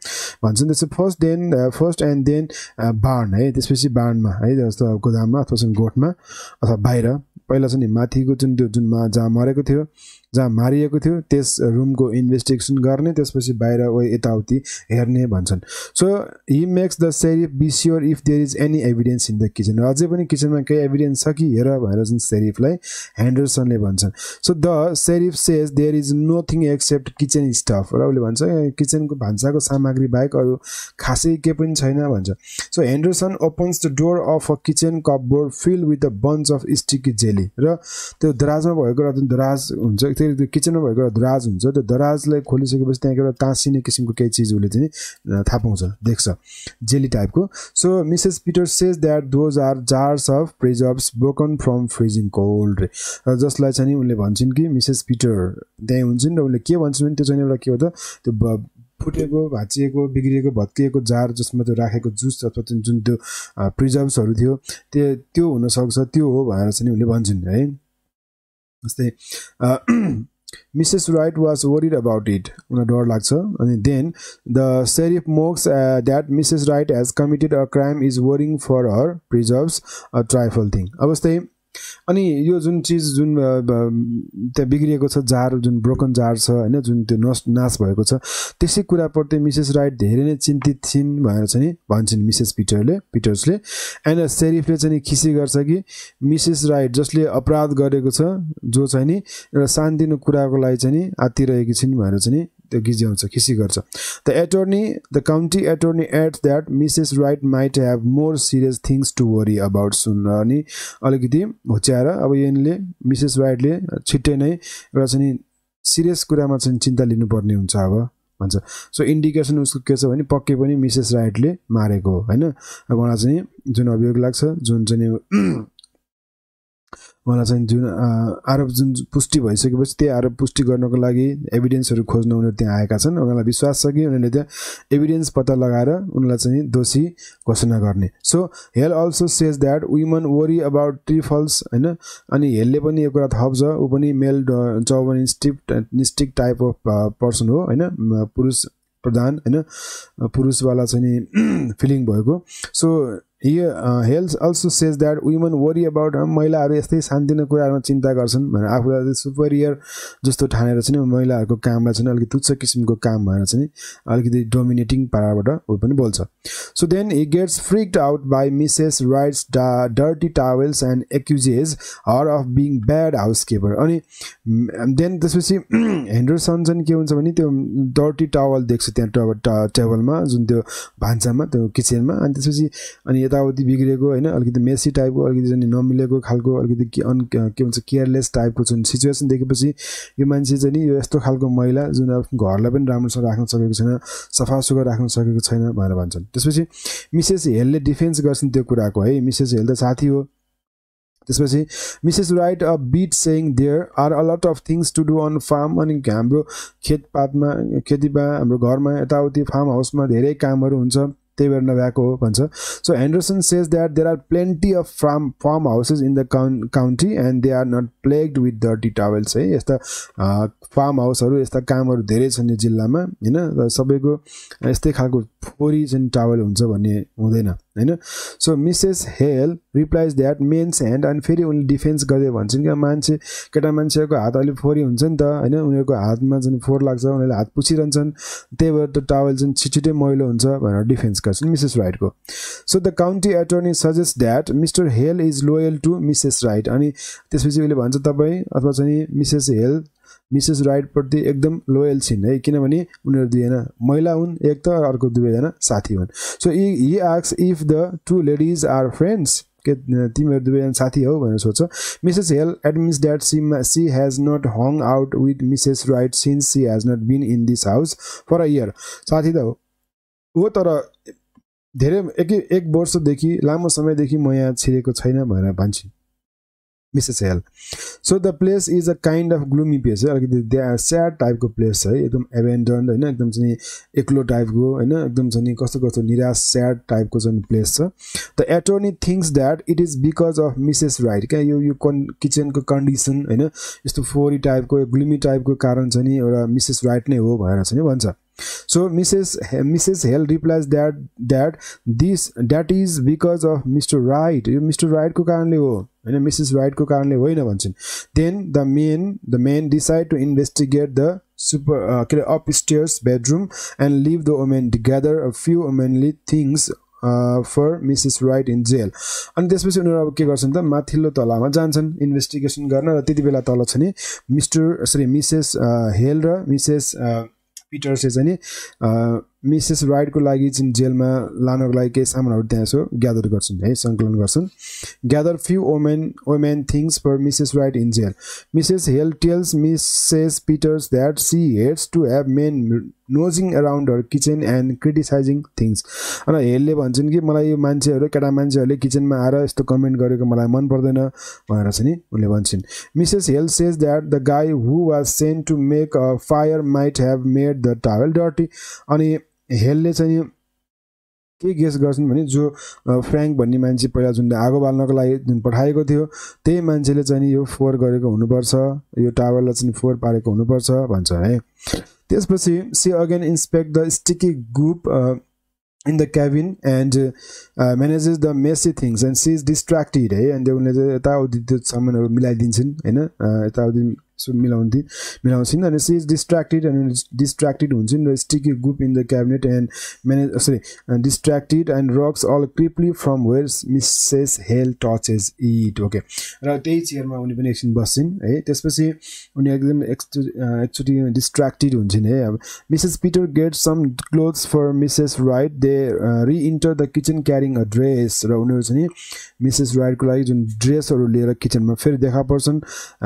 भन्छन् त्यसपछि first then first and then barn है त्यसपछि बार्नमा है जस्तो गोदाममा अथवा चाहिँ गोठमा अथवा बाहिर पहिला चाहिँ माथिको जुन त्यो जुनमा जहाँ मरेको थियो जहाँ मारिएको थियो त्यस रुमको इन्भेस्टिगेसन गर्ने त्यसपछि बाहिर यताउति हेर्ने भन्छन् so he makes the sheriff be sure if there is any evidence in the kitchen अझै पनि किचनमा केही एभिडेन्स छ कि हेर भनेर चाहिँ सेरिफलाई ह्यान्डरसनले भन्छन् so the sheriff says there is nothing except kitchen stuff र उसले भन्छ किचनको भान्साको सामग्री बाहेक अरू खासै केही पनि छैन भन्छ so Henderson opens the door of a kitchen cupboard fill with a bunch of sticky jelly र त्यो दराजमा भएको र जुन दराज हुन्छ चाहिँ त्यो किचनमा भएको एउटा दराज हुन्छ त्यो दराजलाई खोलिसकेपछि त्यहाँको एउटा तासिने किसिमको केही चिज उसले चाहिँ थाहा पाउँछ देख्छ जेली टाइपको so Mrs Peter says that those are jars of preserves broken from freezing cold र जसलाई चाहिँ उसले उनले भन्छन् कि मिसेस पिटर त्यहीँ हुन्छन् र उनले के भन्छन् भने त्यो चाहिँ एउटा के हो त त्यो फुटेको भाँचिएको बिग्रिएको भत्किएको जार जसमा त्यो राखेको जुस अथवा जुन त्यो प्रिजर्भ्सहरू थियो त्यो त्यो हुनसक्छ त्यो हो भनेर चाहिँ उसले भन्छन् है जस्तै Mrs Wright was worried about it उनीहरू डर लाग्छ अनि then the sheriff mocks that Mrs Wright has committed a crime is worrying for her preserves a trifle thing अब जस्तै अनि यो जुन चिज जुन त्यहाँ बिग्रिएको छ जार जुन ब्रोकन जार छ होइन जुन त्यो नस नाश भएको छ त्यसै कुराप्रति मिसेस राइट धेरै नै चिन्तित छिन् भनेर चाहिँ भन्छन् मिसेस पिटरले पिटर्सले एन्ड सेरिफले चाहिँ खिसी गर्छ कि मिसेस राइट जसले अपराध गरेको छ जो चाहिँ नि एउटा सानो कुराको लागि चाहिँ नि आत्तिरहेकी छिन् भनेर चाहिँ त्यो गिजी हुन्छ खिसी गर्छ the attorney the county attorney at that Mrs Wright might have more serious things to worry about soon अनि अलिकति होच्याएर अब यिनले मिसेस राइटले छिट्टै नै एउटा चाहिँ सिरियस कुरामा चाहिँ चिन्ता लिनुपर्ने हुन्छ अब भन्छ सो इन्डिकेसन उसको के छ भने पक्कै पनि मिसेस राइटले मारेको हो होइन अब उहाँलाई चाहिँ जुन अभियोग लाग्छ जुन चाहिँ उहाँलाई चाहिँ जुन आरोप जुन पुष्टि भइसकेपछि त्यही आरोप पुष्टि गर्नको लागि एभिडेन्सहरू खोज्न उनीहरू त्यहाँ आएका छन् उनीहरूलाई विश्वास छ कि उनीहरूले त्यहाँ एभिडेन्स पत्ता लगाएर उनलाई चाहिँ दोषी घोषणा गर्ने so Hale also says that woman worry about trifles होइन अनि हेलले पनि यो कुरा थप्छ ऊ पनि मेल चौवनिस्टिक निस्टिक टाइप अफ पर्सन हो होइन पुरुष प्रधान होइन पुरुषवाला चाहिँ नि फिलिङ भएको सो यो Hale also says that woman worry about महिलाहरू यस्तै शान्तिको कुराहरूमा चिन्ता गर्छन् भनेर आफूलाई सुपरियर जस्तो ठानेर चाहिँ महिलाहरूको कामलाई चाहिँ अलिकति तुच्छ किसिमको काम भएर चाहिँ अलिकति डोमिनेटिङ पाराबाट ऊ पनि बोल्छ so then he gets freaked out by Mrs Wright's the dirty towels and accuses her of being bad housekeeper अनि देन mm, त्यसपछि हेन्डरसन चाहिँ के हुन्छ भने त्यो डर्टी टावल देख्छ त्यहाँ टेबलमा जुन त्यो भान्सामा त्यो किचनमा अनि त्यसपछि अनि यता यताउति बिग्रेको होइन अलिकति मेसी टाइपको अलिकति जाने नमिलेको खालको अलिकति के अन के भन्छ केयरलेस टाइपको जुन सिचुएसन देखेपछि यो मान्छे चाहिँ नि यो यस्तो खालको मैला जुन आफ्नो घरलाई पनि राम्रोसँग राख्न सकेको छैन सफा सुग्घर राख्न सकेको छैन भनेर भन्छन् त्यसपछि मिसेस हेलले डिफेन्स गर्छन् त्यो कुराको है मिसेस हेल त साथी हो त्यसपछि Mrs Wright a bit saying there are a lot of things to do on farm अनि हाम्रो खेतपातमा खेतीमा हाम्रो घरमा यताउति फार्म हाउसमा धेरै कामहरू हुन्छ त्यही भएर नभएको हो भन्छ so Anderson says that there are plenty of farm farm houses in the काउन् county and they are not plagued with dirty towels है यस्ता फार्म हाउसहरू यस्ता कामहरू धेरै छन् यो जिल्लामा होइन र सबैको यस्तै खालको फोरी चाहिँ टावेल हुन्छ भन्ने हुँदैन होइन so Mrs Hale replies that men's hand अनि फेरि उनले डिफेन्स गऱ्यो भन्छन् क्या मान्छे केटा मान्छेको हात अलिक फोरी हुन्छ नि त होइन उनीहरूको हातमा चाहिँ फोर लाग्छ उनीहरूले हात पुछिरहन्छन् त्यही भएर त्यो टावल चाहिँ छिटिटै मैलो हुन्छ भनेर डिफेन्स गर्छन् मिसेस राइटको so the county attorney suggest that Mr Hale is loyal to Mrs Wright अनि त्यसपछि उसले भन्छ तपाईँ अथवा चाहिँ मिसेस हेल मिसेस राइटप्रति एकदम लोयल छिन् है किनभने उनीहरू दुईजना महिला हुन् एक त अर्को दुवैजना साथी हुन् सो इ he asks if the two ladies are friends के तिमीहरू दुवैजना साथी हौ भनेर सोध्छ Mrs Hale admits that she she has not hung out with Mrs Wright since she has not been in this house for a year साथी त हो तर धेरै एक एक वर्षदेखि लामो समयदेखि म यहाँ छिरेको छैन भनेर भन्छन् Mrs Hale so the place is a kind of gloomy place है अलिकति द्या स्याड टाइपको प्लेस है एकदम एभेन्डन होइन एकदम चाहिँ एक्लो टाइपको होइन एकदम चाहिँ कस्तो कस्तो निराश स्याड टाइपको चाहिँ प्लेस छ the attorney thinks that it is because of Mrs Wright क्या यो यो कन् किचनको कन्डिसन होइन यस्तो फोरी टाइपको ग्लुमी टाइपको कारण छ नि एउटा मिसेस राइट नै हो भनेर चाहिँ भन्छ so mrs mrs hale replies that that this that is because of mr right mr right ko karanle ho होइन मिसेस राइटको कारणले होइन भन्छन् then the men the men decide to investigate the super के अरे upstairs bedroom and leave the women together a few womanly things for Mrs Wright in jail अनि त्यसपछि उनीहरू अब के गर्छन् त माथिल्लो तलामा जान्छन् इन्भेस्टिगेसन गर्न र त्यति बेला तल छ नि मिस्टर सरी मिसेस हेल र मिसेस ट्विटर चाहिँ नि मिसेस राइटको लागि चाहिँ जेलमा लानको लागि केही सामानहरू त्यहाँ यसो ग्यादर गर्छन् है सङ्कलन गर्छन् gather few women women things for Mrs Wright in jail Mrs Hale tells Mrs Peters that she hates to have men nosing around her kitchen and criticising things अनि हेलले भन्छन् कि मलाई यो मान्छेहरू केटा मान्छेहरूले किचनमा आएर यस्तो कमेन्ट गरेको मलाई मन पर्दैन भनेर चाहिँ नि उनले भन्छन् Mrs Hale says that the guy who was sent to make a fire might have made the towel dirty अनि हेलले चाहिँ के गेस गर्छन् भने जो फ्रेङ्क भन्ने मान्छे पहिला जुन आगो बाल्नको लागि जुन पठाएको थियो त्यही मान्छेले चाहिँ यो फोहोर गरेको हुनुपर्छ यो टावरलाई चाहिँ फोहोर पारेको हुनुपर्छ भन्छ है त्यसपछि she again inspect the sticky group in the cabin and manages the messy things and she is distracted है अन्त उनले चाहिँ यताउति त्यो सामानहरू मिलाइदिन्छन् होइन यताउति सो मिलाउँथे मिलाउँछन् अनि सी इज डिस्ट्राक्टेड अनि डिस्ट्राक्टेड हुन्छन् र stick group in the cabinet and manage sorry distracted and rocks all creepily from where Mrs Hale touches it okay र त्यही चेयरमा उनी पनि एकछिन बस्छन् है त्यसपछि उनी एकदम एक्चु एकचोटि डिस्ट्राक्टेड हुन्छन् है अब Mrs Peter get some clothes for Mrs Wright they re enter the kitchen carrying a dress र उनीहरू चाहिँ मिसेस राइटको लागि जुन ड्रेसहरू लिएर किचनमा फेरि देखा पर्छन्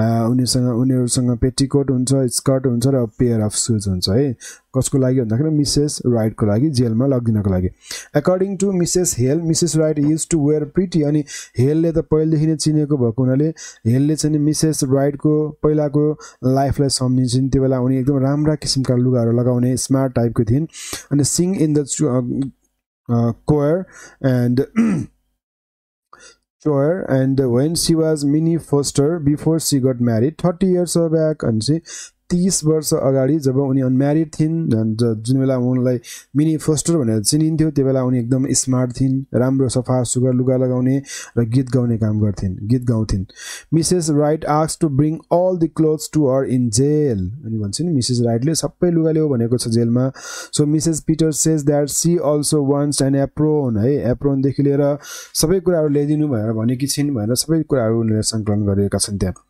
उनीहरूसँग उनीहरू नानीहरूसँग पेटिकोट हुन्छ स्कर्ट हुन्छ र पेयर अफ सुज हुन्छ है कसको लागि भन्दाखेरि मिसेस राइटको लागि जेलमा लगिदिनको लागि according to Mrs Hale Mrs Wright use to wear pretty अनि हेलले त पहिलेदेखि नै चिनेको भएको हुनाले हेलले चाहिँ मिसेस राइटको पहिलाको लाइफलाई सम्झिन्छन् त्यो बेला उनी एकदम राम्रा किसिमका लुगाहरू लगाउने स्मार्ट टाइपको थिइन् अनि sing in the choir and Choir and when she was Minnie Foster before she got married 30 years back and she तिस वर्ष अगाडि जब उनी अनम्यारिड थिइन् जुन बेला उनलाई मिनी फोस्टर भनेर चिनिन्थ्यो त्यो बेला उनी एकदम स्मार्ट थिइन् राम्रो सफा सुगर लुगा लगाउने र गीत गाउने काम गर्थिन् गीत गाउँथिन् Mrs Wright asks to bring all the clothes to her in jail अनि भन्छ मिसेस राइटले सबै लुगा ल्याऊ भनेको छ जेलमा so Mrs Peter says that she also wants and apron है एप्रोनदेखि लिएर सबै कुराहरू ल्याइदिनु भनेर भनेकी छिन् भनेर सबै कुराहरू उनीहरूले सङ्कलन गरेका छन् त्यहाँ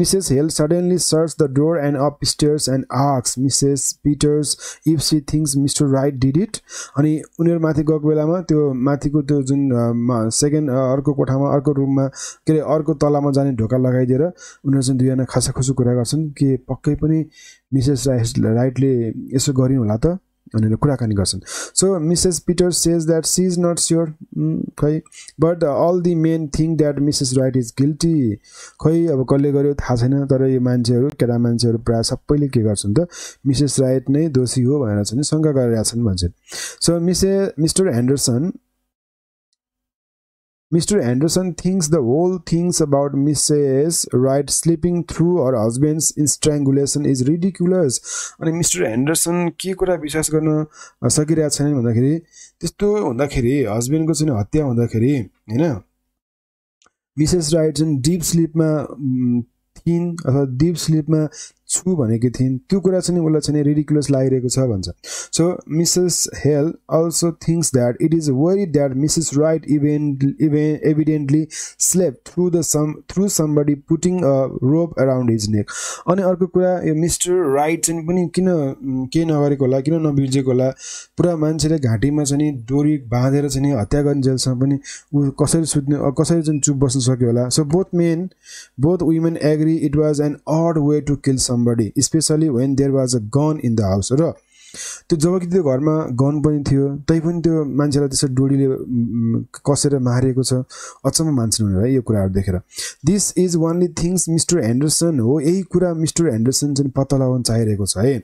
Mrs Hale suddenly search the door and up upstairs and asks Mrs Peters if she things Mr Wright did it अनि उनीहरू माथि गएको बेलामा त्यो माथिको त्यो जुन सेकेन्ड अर्को कोठामा अर्को रुममा के अरे अर्को तलामा जाने ढोका लगाइदिएर उनीहरू चाहिँ दुईजना खुसु कुरा गर्छन् कि पक्कै पनि मिसेस राइट राइटले यसो गरिन् होला त भनेर कुराकानी गर्छन् so Mrs Peter says that she is not sure खै but all the main thing that Mrs Wright is guilty खै अब कसले गर्यो थाहा छैन तर यो मान्छेहरू केटा मान्छेहरू प्रायः सबैले के गर्छन् त मिसेस राइट नै दोषी हो भनेर चाहिँ शङ्का गरिरहेछन् भन्छन् so Mrs Mr Henderson Mr. Anderson thinks the whole things about Mrs. Wright sleeping through her husband's strangulation is ridiculous. अनि मिस्टर एन्डरसन के कुरा विश्वास गर्न सकिरहेको छैन भन्दाखेरि त्यस्तो हुँदाखेरि हस्बेन्डको चाहिँ हत्या हुँदाखेरि होइन मिसेस राइट चाहिँ डिप स्लिपमा थिइन् अथवा डिप स्लिपमा छु भनेकी थिइन् त्यो कुरा चाहिँ उसलाई चाहिँ रिडिकुलस लागिरहेको छ भन्छ so Mrs Hale also thinks that it is very that Mrs Wright event eve evidently slept through the some through somebody putting a rope around his neck अनि अर्को कुरा यो मिस्टर राइट चाहिँ पनि किन केही नगरेको होला किन नबिर्जेको होला पुरा मान्छेले घाँटीमा चाहिँ डोरी बाँधेर चाहिँ हत्या गर्ने जेलसम्म पनि ऊ कसरी सुत्ने कसरी चाहिँ चुप बस्न सक्यो होला so both men both women agree it was an odd way to kill some somebody especially when there was a gun in the house र त्यो जब त्यो घरमा गन पनि थियो तैपनि त्यो मान्छेलाई त्यसरी डोरीले कसेर मारिएको छ अचम्म मान्छे है यो कुराहरू देखेर this is only things Mr Henderson हो यही कुरा मिस्टर हेन्डरसन चाहिँ पत्ता लगाउन चाहिरहेको छ है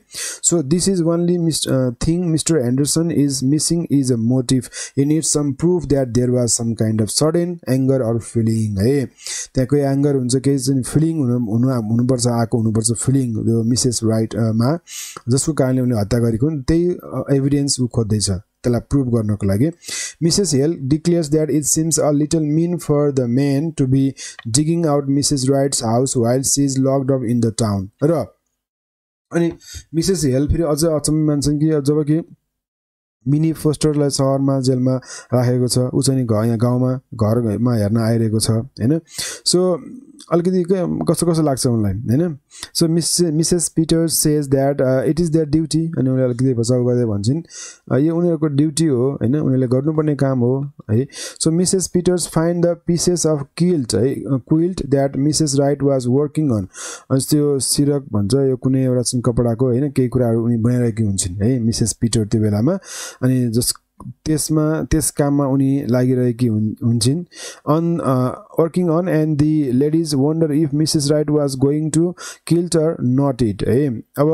so this is only miss thing Mr Henderson is missing is a motive in it some proof that there was some kind of sudden anger or feeling है त्यहाँ कोही एङ्गर हुन्छ केही चाहिँ फिलिङ हुनु हुनु हुनुपर्छ आएको हुनुपर्छ फिलिङ मिसेस राइटमा जसको कारणले उनले हत्या गरेको गरेको त्यही एभिडेन्स ऊ खोज्दैछ त्यसलाई प्रुभ गर्नको लागि Mrs Hale declares that it seems a little mean for the men to be digging out Mrs Wright's house while she is locked up in the town र अनि मिसेस हेल फेरि अझ अचम्म मान्छन् कि जब कि मिनी फोस्टरलाई सहरमा जेलमा राखेको छ ऊ चाहिँ घर यहाँ गाउँमा घरमा हेर्न आइरहेको छ होइन सो अलिकति कस्तो कस्तो लाग्छ उनलाई होइन so Miss Mrs Peter says that it is that duty अनि उनीहरूले अलिकति बचाउ गर्दै भन्छन् यो उनीहरूको ड्युटी हो होइन उनीहरूले गर्नुपर्ने काम हो है so Mrs Peters find the pieces of quilt है quilt that Mrs Wright was working on अनि त्यो सिरक भन्छ यो कुनै एउटा कपडाको होइन केही कुराहरू उनी बनाइरहेकी हुन्छन् है मिसेस पिटर त्यो बेलामा अनि जस त्यसमा त्यस काममा उनी लागिरहेकी हुन् हुन्छन् on working on and the ladies wonder if Mrs Wright was going to quilt or not it है अब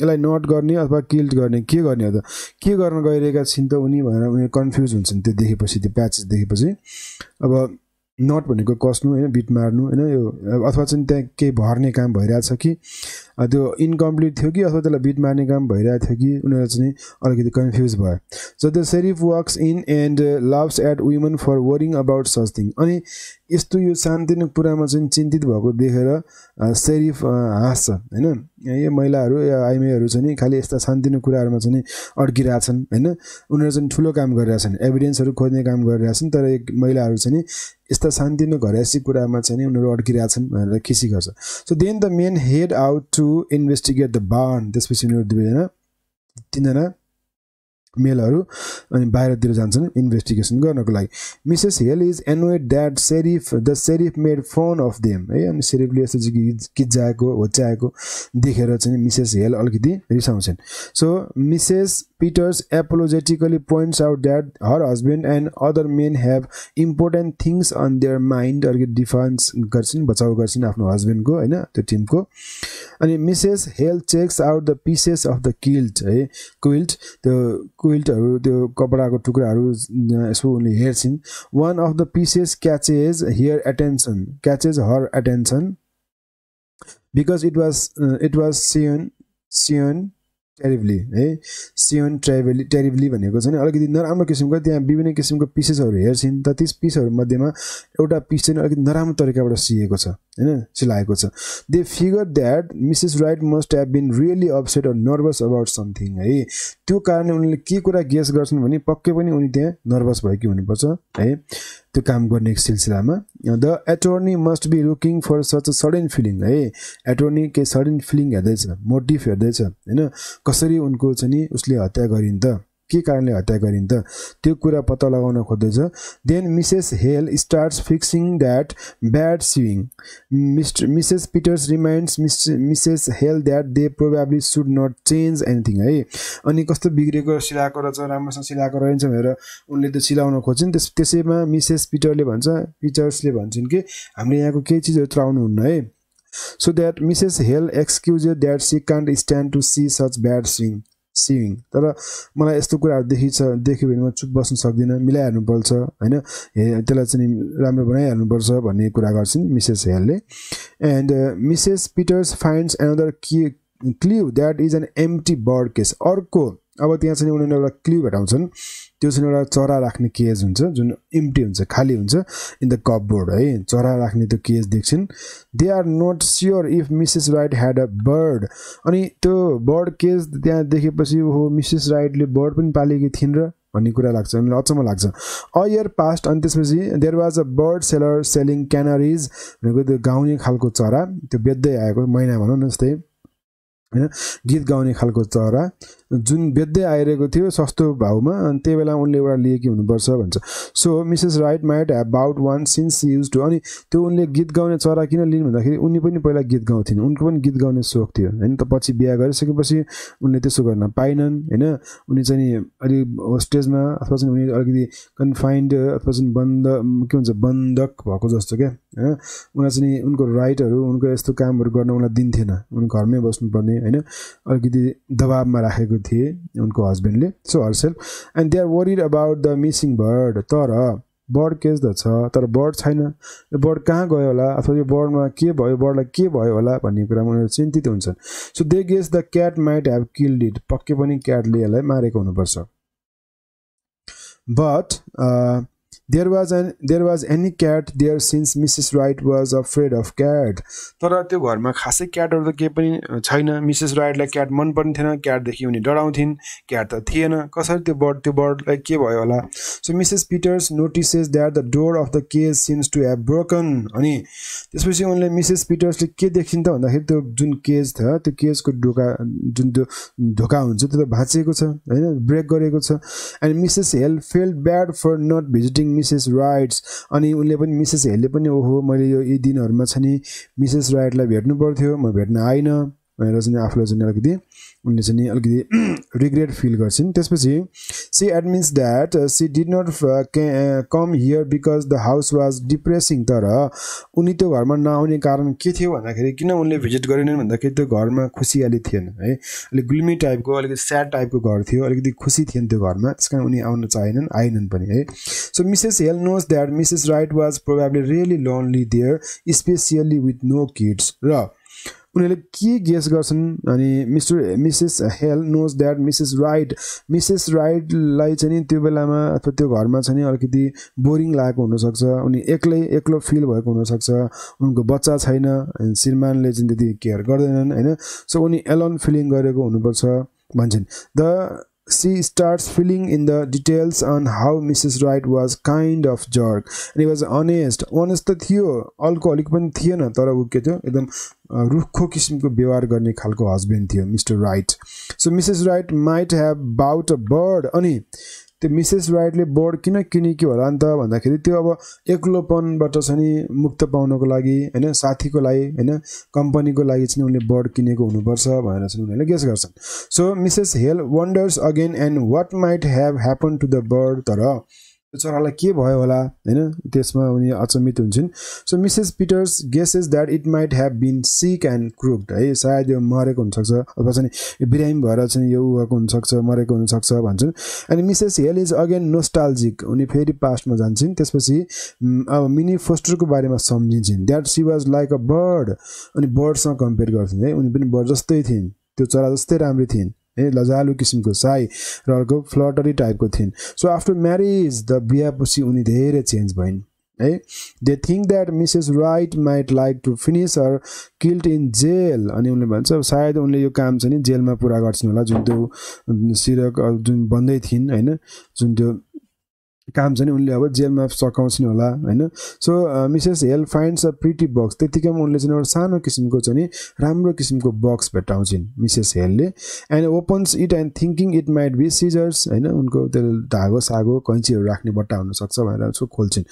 यसलाई नट गर्ने अथवा किल्ट गर्ने के गर्ने हो त के गर्न गइरहेका छिन् त उनी भनेर उनी कन्फ्युज हुन्छन् त्यो देखेपछि त्यो प्याचेस देखेपछि अब नट भनेको कस्नु होइन बिट मार्नु होइन यो अथवा चाहिँ त्यहाँ केही भर्ने काम भइरहेछ कि त्यो इन्कम्प्लिट थियो कि अथवा त्यसलाई बिट मार्ने काम भइरहेको थियो कि उनीहरू चाहिँ अलिकति कन्फ्युज भयो so the sheriff works in and laughs at women for worrying about such thing अनि यस्तो यो शान्ति कुरामा चाहिँ चिन्तित भएको देखेर सेरिफ हाँस्छ होइन यो महिलाहरू या आइमेहरू चाहिँ खालि यस्ता सानोतिनो कुराहरूमा चाहिँ अड्किरहेछन् होइन उनीहरू चाहिँ ठुलो काम गरिरहेछन् एभिडेन्सहरू खोज्ने काम गरिरहेछन् तर महिलाहरू चाहिँ यस्ता शान्ति घरेसी कुरामा चाहिँ उनीहरू अड्किरहेछन् भनेर खिसी गर्छ so then the men head out to to investigate the barn. this particular you know, doing, मेलहरू अनि बाहिरतिर जान्छन् इन्भेस्टिगेसन गर्नको लागि Mrs Hale is annoyed that sheriff the sheriff made fun of them है अनि सेरिफले यस्तो किच्जाएको होच्याएको देखेर चाहिँ मिसेस हेल अलिकति रिसाउँछन् so Mrs Peters apologetically points out that her husband and other men have important things on their mind अलिकति defence गर्छन् बचाउ गर्छन् आफ्नो हस्बेन्डको होइन त्यो टिमको अनि Mrs Hale checks out the pieces of the quilt है क्विल्ट त्यो क्विल्टहरू त्यो कपडाको टुक्राहरू यसो उनले हेर्छिन् one of the pieces catches her attention catches her attention because it was it was sewn सियन टेरिभली है सियोन ट्राइभली टेरिभली भनेको नि अलिकति नराम्रो किसिमको त्यहाँ विभिन्न किसिमको पिसेसहरू हेर्छन् त त्यस पिसहरूमध्येमा एउटा पिस चाहिँ अलिकति नराम्रो तरिकाबाट सिएको छ होइन सिलाएको छ they figure that Mrs Wright must have been really upset or nervous about something है त्यो कारणले उनीहरूले के कुरा गेस गर्छन् भने पक्कै पनि उनी त्यहाँ नर्भस भएकी हुनुपर्छ है त्यो काम गर्ने सिलसिलामा the attorney must be looking for such a sudden feeling है एटोर्नी के सडन फिलिङ हेर्दैछ मोटिभ हेर्दैछ होइन कसरी उनको चाहिँ नि उसले हत्या गरिन् त के कारणले हत्या गरिन् त त्यो कुरा पत्ता लगाउन खोज्दैछ then Mrs Hale starts fixing that bad sewing Mr Mrs Peters reminds Miss Mrs Hale that they probably should not change anything है अनि कस्तो बिग्रेको सिलाएको रहेछ राम्रोसँग सिलाएको रहेछ भनेर उनले त्यो सिलाउन खोज्छन् त्यस त्यसैमा मिसेस पिटरले भन्छ पिटर्सले भन्छन् कि हामीले यहाँको केही चिजहरू चलाउनुहुन्न है so that Mrs Hale excuse that she can't stand to see such bad sing sewing तर मलाई यस्तो कुराहरू देखिन्छ देख्यो भने म चुप बस्नु सक्दिनँ मिलाइहाल्नुपर्छ होइन त्यसलाई चाहिँ राम्रो बनाइहाल्नुपर्छ भन्ने कुरा गर्छन् मिसेस हेलले and uh, Mrs Peters finds another कि clue that is an empty bird cage अर्को अब त्यहाँ चाहिँ उनीहरूले एउटा क्ल्यु भेटाउँछन् त्यो चाहिँ एउटा चरा राख्ने केज हुन्छ जुन इम्टी हुन्छ खाली हुन्छ इन द कप बोर्ड है चरा राख्ने त्यो केज देख्छन् they are not sure if Mrs Wright had a bird अनि त्यो बर्ड केज त्यहाँ देखेपछि हो मिसेस राइटले बर्ड पनि पालेकी थिइन् र भन्ने कुरा लाग्छ अनि अचम्म लाग्छ अ इयर पास्ट अनि त्यसपछि there was a bird seller selling canaries भनेको त्यो गाउने खालको चरा त्यो बेच्दै आएको महिना भनौँ न जस्तै होइन गीत गाउने खालको चरा जुन बेच्दै आइरहेको थियो सस्तो भाउमा अनि त्यही बेला उनले एउटा लिएकी हुनुपर्छ भन्छ so Mrs Wright might have bought one since use to अनि त्यो उनले गीत गाउने चरा किन लिनु भन्दाखेरि उनी पनि पहिला गीत गाउँथिन् उनको पनि गीत गाउने सोख थियो होइन त पछि बिहा गरिसकेपछि उनले त्यसो गर्न पाइनन् होइन उनी चाहिँ नि अलिक होस्टेजमा अथवा चाहिँ उनी अलिकति कन्फाइन्ड अथवा चाहिँ बन्द के भन्छ बन्धक भएको जस्तो क्या होइन उनीहरू चाहिँ उनको राइटहरू उनको यस्तो कामहरू गर्न उनलाई दिन्थेन उनी घरमै बस्नुपर्ने होइन अलिकति दबाबमा राखेको थिए उनको हस्बेन्डले so herself and they are worried about the missing bird तर बर्ड केस त छ तर बर्ड छैन यो बर्ड कहाँ गयो होला अथवा यो बर्डमा के भयो बर्डलाई के भयो होला भन्ने कुरामा उनीहरू चिन्तित हुन्छन् so they guess the cat might have killed it पक्कै पनि क्याटले यसलाई मारेको हुनुपर्छ but there was an there was any cat there since Mrs Wright was afraid of cat तर त्यो घरमा खासै क्याटहरू त केही पनि छैन मिसेस राइटलाई क्याट मन पर्ने थिएन क्याटदेखि उनी डराउँथिन् क्याट त थिएन कसरी त्यो बर्ड त्यो बर्डलाई के भयो होला so Mrs Peters notices that the door of the cage seems to have broken अनि त्यसपछि उनले मिसेस पिटर्सले के देखिन् त भन्दाखेरि त्यो जुन केज थियो त्यो केजको ढोका जुन त्यो ढोका हुन्छ त्यो त भाँचिएको छ होइन ब्रेक गरेको छ and Mrs Hale feel bad for not visiting Mrs Wright's अनि उनले पनि मिसेस हेलले पनि ओहो मैले यो यी दिनहरूमा छ नि मिसेस राइटलाई भेट्नु पर्थ्यो म भेट्न आइनँ भनेर चाहिँ आफूलाई चाहिँ अलिकति उनले चाहिँ अलिकति रिग्रेट फिल गर्छिन् त्यसपछि she admits that she did not come here because the house was depressing तर उनी त्यो घरमा नआउने कारण के थियो भन्दाखेरि किन उनले भिजिट गरेनन् भन्दाखेरि त्यो घरमा खुसियाली थिएन है अलिक ग्लुमी टाइपको अलिकति स्याड टाइपको घर थियो अलिकति खुसी थिएन त्यो घरमा त्यस कारण उनी आउन चाहेनन् आएनन् पनि है so Mrs Hale knows that Mrs Wright was probably really lonely there especially with no kids र उनीहरूले के गेस गर्छन् अनि Mr Mrs Hale knows that Mrs Wright Mrs राइटलाई चाहिँ त्यो बेलामा अथवा त्यो घरमा चाहिँ नि अलिकति बोरिङ लागेको हुनसक्छ उनी एक्लै एक्लो फिल भएको हुनसक्छ उनको बच्चा छैन श्रीमानले चाहिँ त्यति केयर गर्दैनन् होइन सो उनी एलोन फिलिङ गरेको हुनुपर्छ भन्छन् the she starts filling in the details on how Mrs Wright was kind of jerk and was honest honest त थियो अल्कोहलिक पनि थिएन तर ऊ के थियो एकदम रुखो किसिमको व्यवहार गर्ने खालको हस्बेन्ड थियो Mr Wright so Mrs Wright might have bought a bird अनि त्यो मिसेस राइटले बोर्ड किन किनेकी होला नि त भन्दाखेरि त्यो अब एक्लोपनबाट छ नि मुक्त पाउनको लागि होइन साथीको लागि होइन कम्पनीको लागि चाहिँ उनले बोर्ड किनेको हुनुपर्छ भनेर चाहिँ उनीहरूले गेस गर्छन् so Mrs Hale wonders again and what might have happen to the bird तर त्यो चरालाई के भयो होला होइन त्यसमा उनी अचम्मित हुन्छन् so Mrs Peters guess is that it might have been sick and croaked है सायद यो मरेको हुनसक्छ अथवा चाहिँ यो बिरामी भएर चाहिँ यो भएको हुनसक्छ मरेको हुनसक्छ भन्छन् अनि Mrs Hale is again nostalgic उनी फेरि पास्टमा जान्छन् त्यसपछि अब मिनी फोस्टरको बारेमा सम्झिन्छन् that she was like a bird अनि बर्डसँग कम्पेयर गर्छिन् है उनी पनि बर्ड जस्तै थिइन् त्यो चरा जस्तै राम्रै थिइन् है लजालु किसिमको साई र अर्को फ्लटरी टाइपको थिइन् सो आफ्टर म्यारिज द बिहापछि उनी धेरै चेन्ज भइन् है they think that Mrs Wright might like to finish her quilt in jail अनि उनले भन्छ सायद उनले यो काम चाहिँ नि जेलमा पुरा गर्छन् होला जुन त्यो सिरक जुन बन्दै थिइन् होइन जुन त्यो काम चाहिँ उनले अब जेलमा सघाउँछन् होला होइन so Mrs Hale finds a pretty box त्यतिकैमा उनले चाहिँ एउटा सानो किसिमको चाहिँ राम्रो किसिमको बक्स भेटाउँछिन् मिसेस हेलले and opens it and thinking it might be scissors होइन उनको त्यो धागो सागो कैँचीहरू राख्ने बट्टा हुनसक्छ भनेर सो खोल्छिन्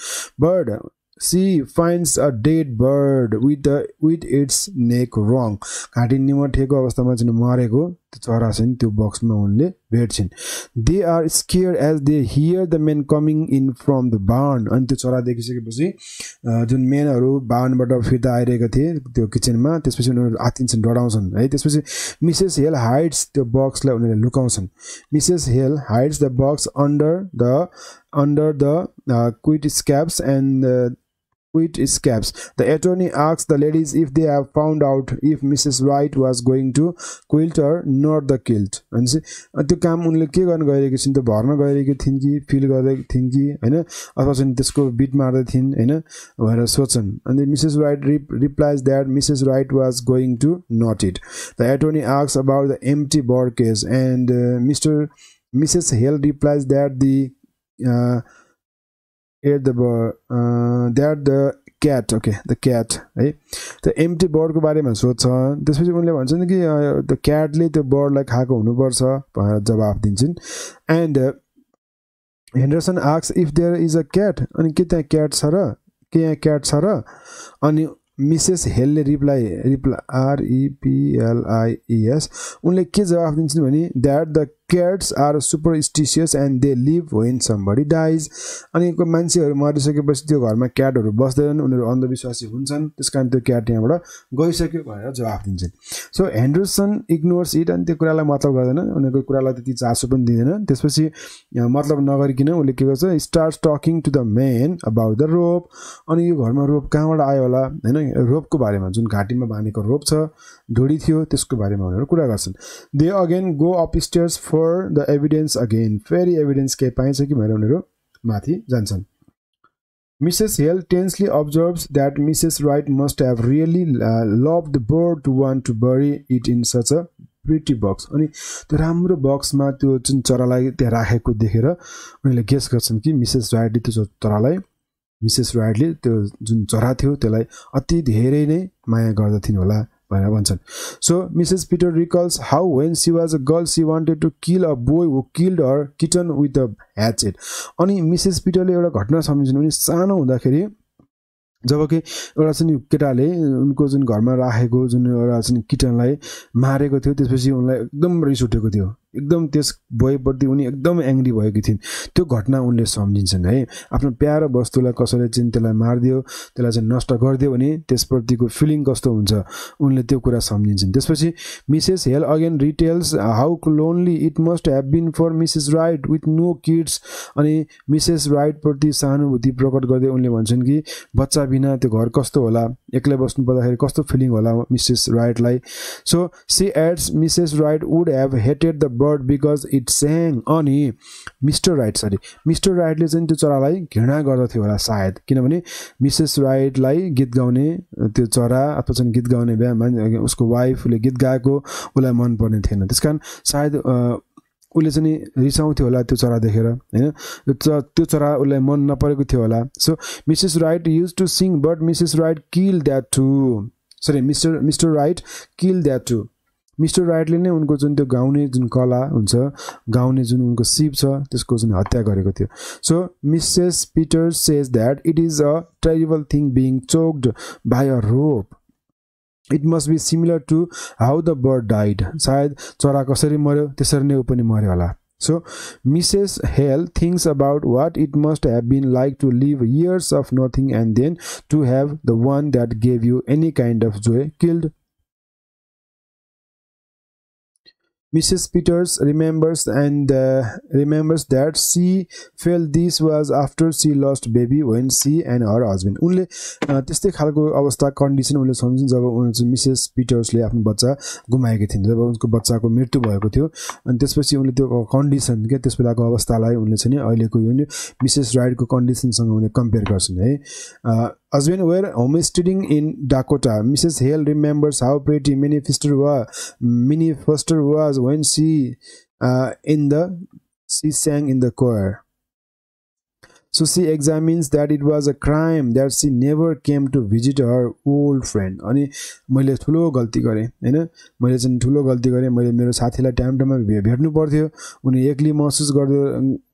but she finds a dead bird with the with its neck wrung घाँटी निमठेको अवस्थामा चाहिँ मरेको चरा नि त्यो बक्समा उनले भेट्छिन् they are scare as they hear the men coming in from the barn अनि त्यो चरा देखिसकेपछि जुन मेनहरू बार्नबाट फिर्ता आइरहेका थिए त्यो किचनमा त्यसपछि उनीहरू आतिन्छन् डराउँछन् है त्यसपछि मिसेस हेल हाइड्स त्यो बक्सलाई उनीहरूले लुकाउँछन् Mrs Hale hides the box under the under the quilt scraps and Wheat escapes. The attorney asks the ladies if they have found out if Mrs Wright was going to quilt or not the quilt भनेपछि त्यो काम उनले के गर्न गइरहेको छिन् त भर्न गइरहेको थिइन् कि फिल गर्दै थिइन् कि होइन अथवा चाहिँ त्यसको बिट मार्दै थिइन् होइन भनेर सोच्छन् अनि Mrs Wright rep replies that Mrs Wright was going to knot it the attorney asks about the empty bird cage and Mr Mrs Hale replies that the at the bird that the cat okay the cat है त्यो empty बर्डको बारेमा सोध्छ त्यसपछि उनले भन्छन् कि त्यो क्याटले त्यो बर्डलाई खाएको हुनुपर्छ भनेर जवाफ दिन्छन् and Henderson asks if there is a cat अनि के त्यहाँ क्याट छ र के यहाँ क्याट छ र अनि मिसेस हेलले रिप्लाई रिप्लाई आरइपिएलआइएस उनले के जवाफ दिन्छन् भने that the cats are superstitious and they leave when somebody dies अनि मान्छेहरू मरिसकेपछि त्यो घरमा क्याटहरू बस्दैनन् उनीहरू अन्धविश्वासी हुन्छन् त्यस कारण त्यो क्याट यहाँबाट गइसक्यो भनेर जवाफ दिन्छन् सो हेन्डरसन इग्नोर्स इट अनि त्यो कुरालाई मतलब गर्दैन उनीहरूको कुरालाई त्यति चासो पनि दिँदैन त्यसपछि मतलब नगरिकन उसले के गर्छ start talking to the men about the rope अनि यो घरमा रोप कहाँबाट आयो होला होइन रोपको बारेमा जुन घाँटीमा बाँधेको रोप छ ढुडी थियो त्यसको बारेमा उनीहरू कुरा गर्छन् they again go up upstairs for the evidence again फेरि एभिडेन्स केही पाइन्छ कि भनेर उनीहरू माथि जान्छन् Mrs Hale tensely observe that Mrs Wright must have really love the bird to want to bury it in such a pretty box अनि त्यो राम्रो बक्समा त्यो जुन चरालाई त्यहाँ राखेको देखेर उनीहरूले गेस गर्छन् कि मिसेस राइटले त्यो चरालाई मिसेस राइटले त्यो जुन चरा थियो त्यसलाई अति धेरै नै माया गर्दथिन् होला भनेर भन्छन् so Mrs Peter recalls how when she was a girl she wanted to kill a boy who killed her kitten with a hatchet अनि मिसेस पिटरले एउटा घटना सम्झिनु भने सानो हुँदाखेरि जब कि एउटा चाहिँ केटाले उनको जुन घरमा राखेको जुन एउटा चाहिँ किटनलाई मारेको थियो त्यसपछि उनलाई एकदम रिस उठेको थियो एकदम त्यस भएप्रति उनी एकदम एङ्ग्री भएकी थिइन् त्यो घटना उनले सम्झिन्छन् है आफ्नो प्यारो वस्तुलाई कसैले चाहिँ त्यसलाई मारिदियो त्यसलाई चाहिँ नष्ट गरिदियो भने त्यसप्रतिको फिलिङ कस्तो हुन्छ उनले त्यो कुरा सम्झिन्छन् त्यसपछि Mrs Hale again retells how lonely it must have been for Mrs Wright with no kids अनि मिसेस राइटप्रति सहानुभूति प्रकट गर्दै उनले भन्छन् कि बच्चा बिना त्यो घर कस्तो होला एक्लै बस्नु पर्दाखेरि कस्तो फिलिङ होला मिसेस राइटलाई so she adds Mrs Wright would have hated the bird because it sang अनि मिस्टर राइट सरी मिस्टर राइटले चाहिँ त्यो चरालाई घृणा गर्दथ्यो होला सायद किनभने मिसेस राइटलाई गीत गाउने त्यो चरा अथवा चाहिँ गीत गाउने बिहान उसको वाइफले गीत गाएको उसलाई मनपर्ने थिएन त्यस कारण सायद उसले चाहिँ रिसाउँथ्यो होला त्यो चरा देखेर होइन त्यो चरा उसलाई मन नपरेको थियो होला so Mrs Wright use to sing but Mrs Wright kill that too sorry Mr Mr Wright kill that too Mr राइटले नै उनको जुन त्यो गाउने जुन कला हुन्छ गाउने जुन उनको सिप छ त्यसको जुन हत्या गरेको थियो so Mrs Peter says that it is a terrible thing being choked by a rope it must be similar to how the bird died सायद चरा कसरी मऱ्यो त्यसरी नै ऊ पनि मऱ्यो होला so Mrs Hale thinks about what it must have been like to live years of nothing and then to have the one that gave you any kind of joy killed Mrs. Peters remembers and uh, remembers that she felt this was after she lost baby when she and her husband उनले त्यस्तै खालको अवस्था condition उनले सम्झिन् जब उनी चाहिँ Mrs पिटर्सले आफ्नो बच्चा गुमाएकी थिइन् जब उनको बच्चाको मृत्यु भएको थियो अनि त्यसपछि उनले त्यो कन्डिसन क्या त्यस बेलाको अवस्थालाई उनले चाहिँ अहिलेको यो मिसेस राइडको कन्डिसनसँग उनले कम्पेयर गर्छन् है Husband were homesteading in Dakota. Mrs. Hale remembers how pretty Minnie Foster was, Minnie Foster was when she uh, in the she sang in the choir. So she examines that it was a crime that she never came to visit her old friend. अनि मैले ठुलो गल्ती गरेँ होइन मैले चाहिँ ठुलो गल्ती गरेँ मैले मेरो साथीलाई टाइम टाइममा भेट्नु पर्थ्यो उनी एक्लै महसुस गर्दै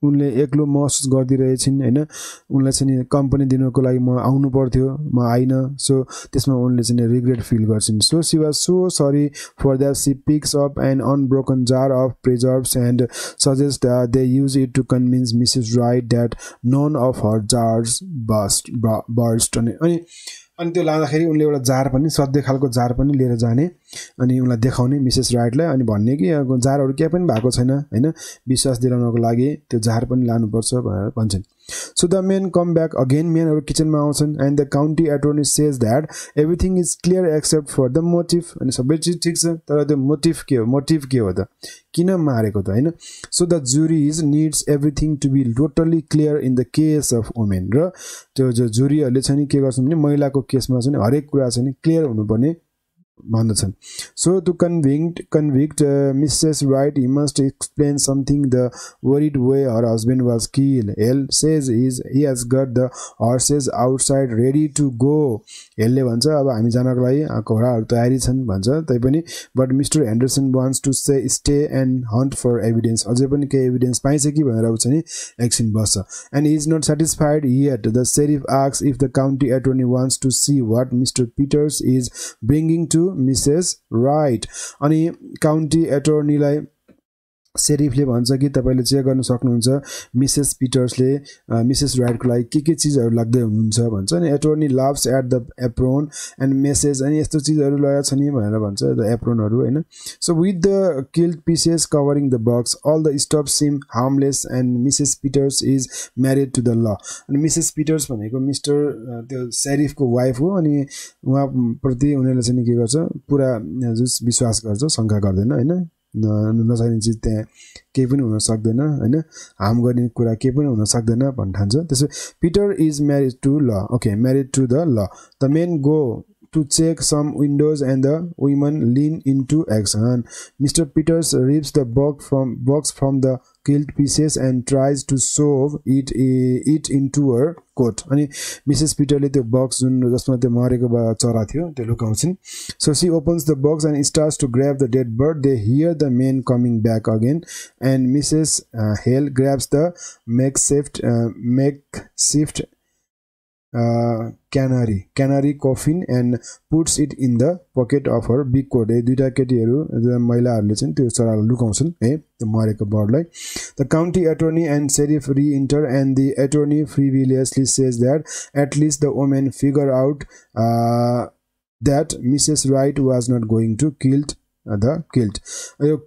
उनले एक्लो महसुस गरिदिरहेछन् होइन उनलाई चाहिँ कम्पनी दिनुको लागि म आउनु पर्थ्यो म आइनँ सो त्यसमा उनले चाहिँ रिग्रेट फिल गर्छिन् so she was so sorry for that she picks up and unbroken jar of preserves and suggest they use it to convince Mrs Wright that none of her jars bust burst अनि अनि अनि त्यो लाँदाखेरि उनले एउटा जार पनि सधैँ खालको जार पनि लिएर जाने अनि उसलाई देखाउने मिसेस राइटलाई अनि भन्ने कि अब जारहरू केही पनि भएको छैन होइन विश्वास दिलाउनको लागि त्यो झार पनि लानुपर्छ भनेर भन्छन् so the men come back again मेनहरू किचनमा आउँछन् and the county attorney says that everything is clear except for the motive अनि सबै चिज ठिक छ तर त्यो मोटिभ के हो मोटिभ के हो त किन मारेको त होइन so the jury is needs everything to be totally clear in the case of women र त्यो जो जुरीहरूले छ नि के गर्छन् भने महिलाको केसमा छ नि हरेक कुरा छ नि क्लियर हुनुपर्ने भन्दछन् so to convict, convict Mrs Wright he must explain something the worried way way her husband was killed. Says says is he has the the outside ready to go go. भन्छ अब हामी जानको लागि घोडाहरू तयारी छन् भन्छ तैपनि but Mr Henderson wants to say stay and hunt for evidence अझै पनि केही एभिडेन्स पाइन्छ कि भनेर ऊ चाहिँ एकछिन बस्छ and he is not satisfied at the sheriff asks if the county attorney wants to see what Mr Peters is bringing to to Mrs Wright अनि काउन्टी एटर्नीलाई सेरिफले भन्छ कि तपाईँले चेक गर्न सक्नुहुन्छ मिसेस पिटर्सले मिसेस राइटको लागि के के चिजहरू लाग्दै हुनुहुन्छ भन्छ अनि attorney laughs at the apron and message अनि यस्तो चिजहरू लगाएको छ नि भनेर भन्छ द एप्रोनहरू होइन so with the quilt pieces covering the box all the stuff seem harmless and Mrs Peters is married to the law अनि मिसेस पिटर्स भनेको मिस्टर त्यो सेरिफको वाइफ हो अनि उहाँप्रति उनीहरूले चाहिँ के गर्छ पुरा विश्वास गर्छ शङ्का गर्दैन होइन नचाहिने चिज त्यहाँ केही पनि हुन सक्दैन होइन हार्म गर्ने कुरा केही पनि हुन सक्दैन भन्नु ठान्छ त्यसो Peter is married to law okay married to the law the men go to check some windows and the women lean into action. Mr. Peters rips the box from box from the killed pieces and tries to sew it eh, it into a coat. Ani Mrs. Peter the box jun jasma te mareko chara thiyo te lukaunchin. So she opens the box and starts to grab the dead bird. They hear the men coming back again and Mrs. Eh, Hale grabs the makeshift eh, makeshift canary canary coffin and puts it in the pocket of her big coat ए दुईवटा केटीहरू महिलाहरूले चाहिँ त्यो चरालाई लुकाउँछन् है त्यो मरेको बर्डलाई the county attorney and sheriff reenter and the attorney frivolously says that at least the women figure out that Mrs Wright was not going to quilt the quilt यो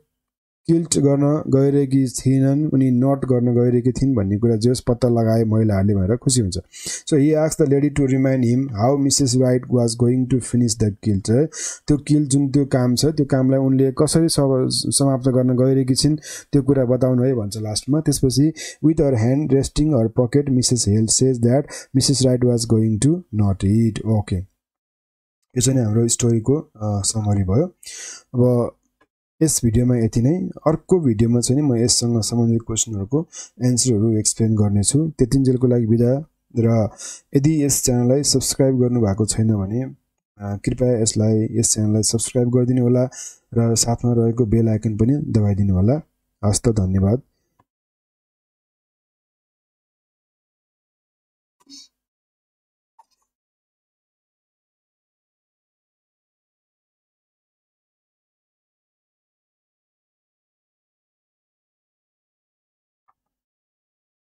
किल्ट गर्न गइरहेकी थिएनन् उनी नट गर्न गइरहेकी थिइन् भन्ने कुरा जस पत्ता लगाए महिलाहरूले भनेर खुसी हुन्छ so he asks the lady to remind him how Mrs Wright was going to finish the quilt त्यो किल्ट जुन त्यो काम छ त्यो कामलाई उनले कसरी समाप्त गर्न गइरहेकी छिन् त्यो कुरा बताउनु है भन्छ लास्टमा त्यसपछि with her hand resting her pocket Mrs Hale says that Mrs Wright was going to knot it okay यो चाहिँ हाम्रो स्टोरीको समरी भयो अब यस भिडियोमा यति नै अर्को भिडियोमा चाहिँ म यससँग सम्बन्धित क्वेसनहरूको एन्सरहरू एक्सप्लेन गर्नेछु त्यतिन्जेलको लागि बिदा र यदि यस च्यानललाई सब्सक्राइब गर्नुभएको छैन भने कृपया यसलाई यस च्यानललाई सब्सक्राइब गरिदिनु होला र साथमा रहेको बेल आइकन पनि दबाइदिनु होला हस्त धन्यवाद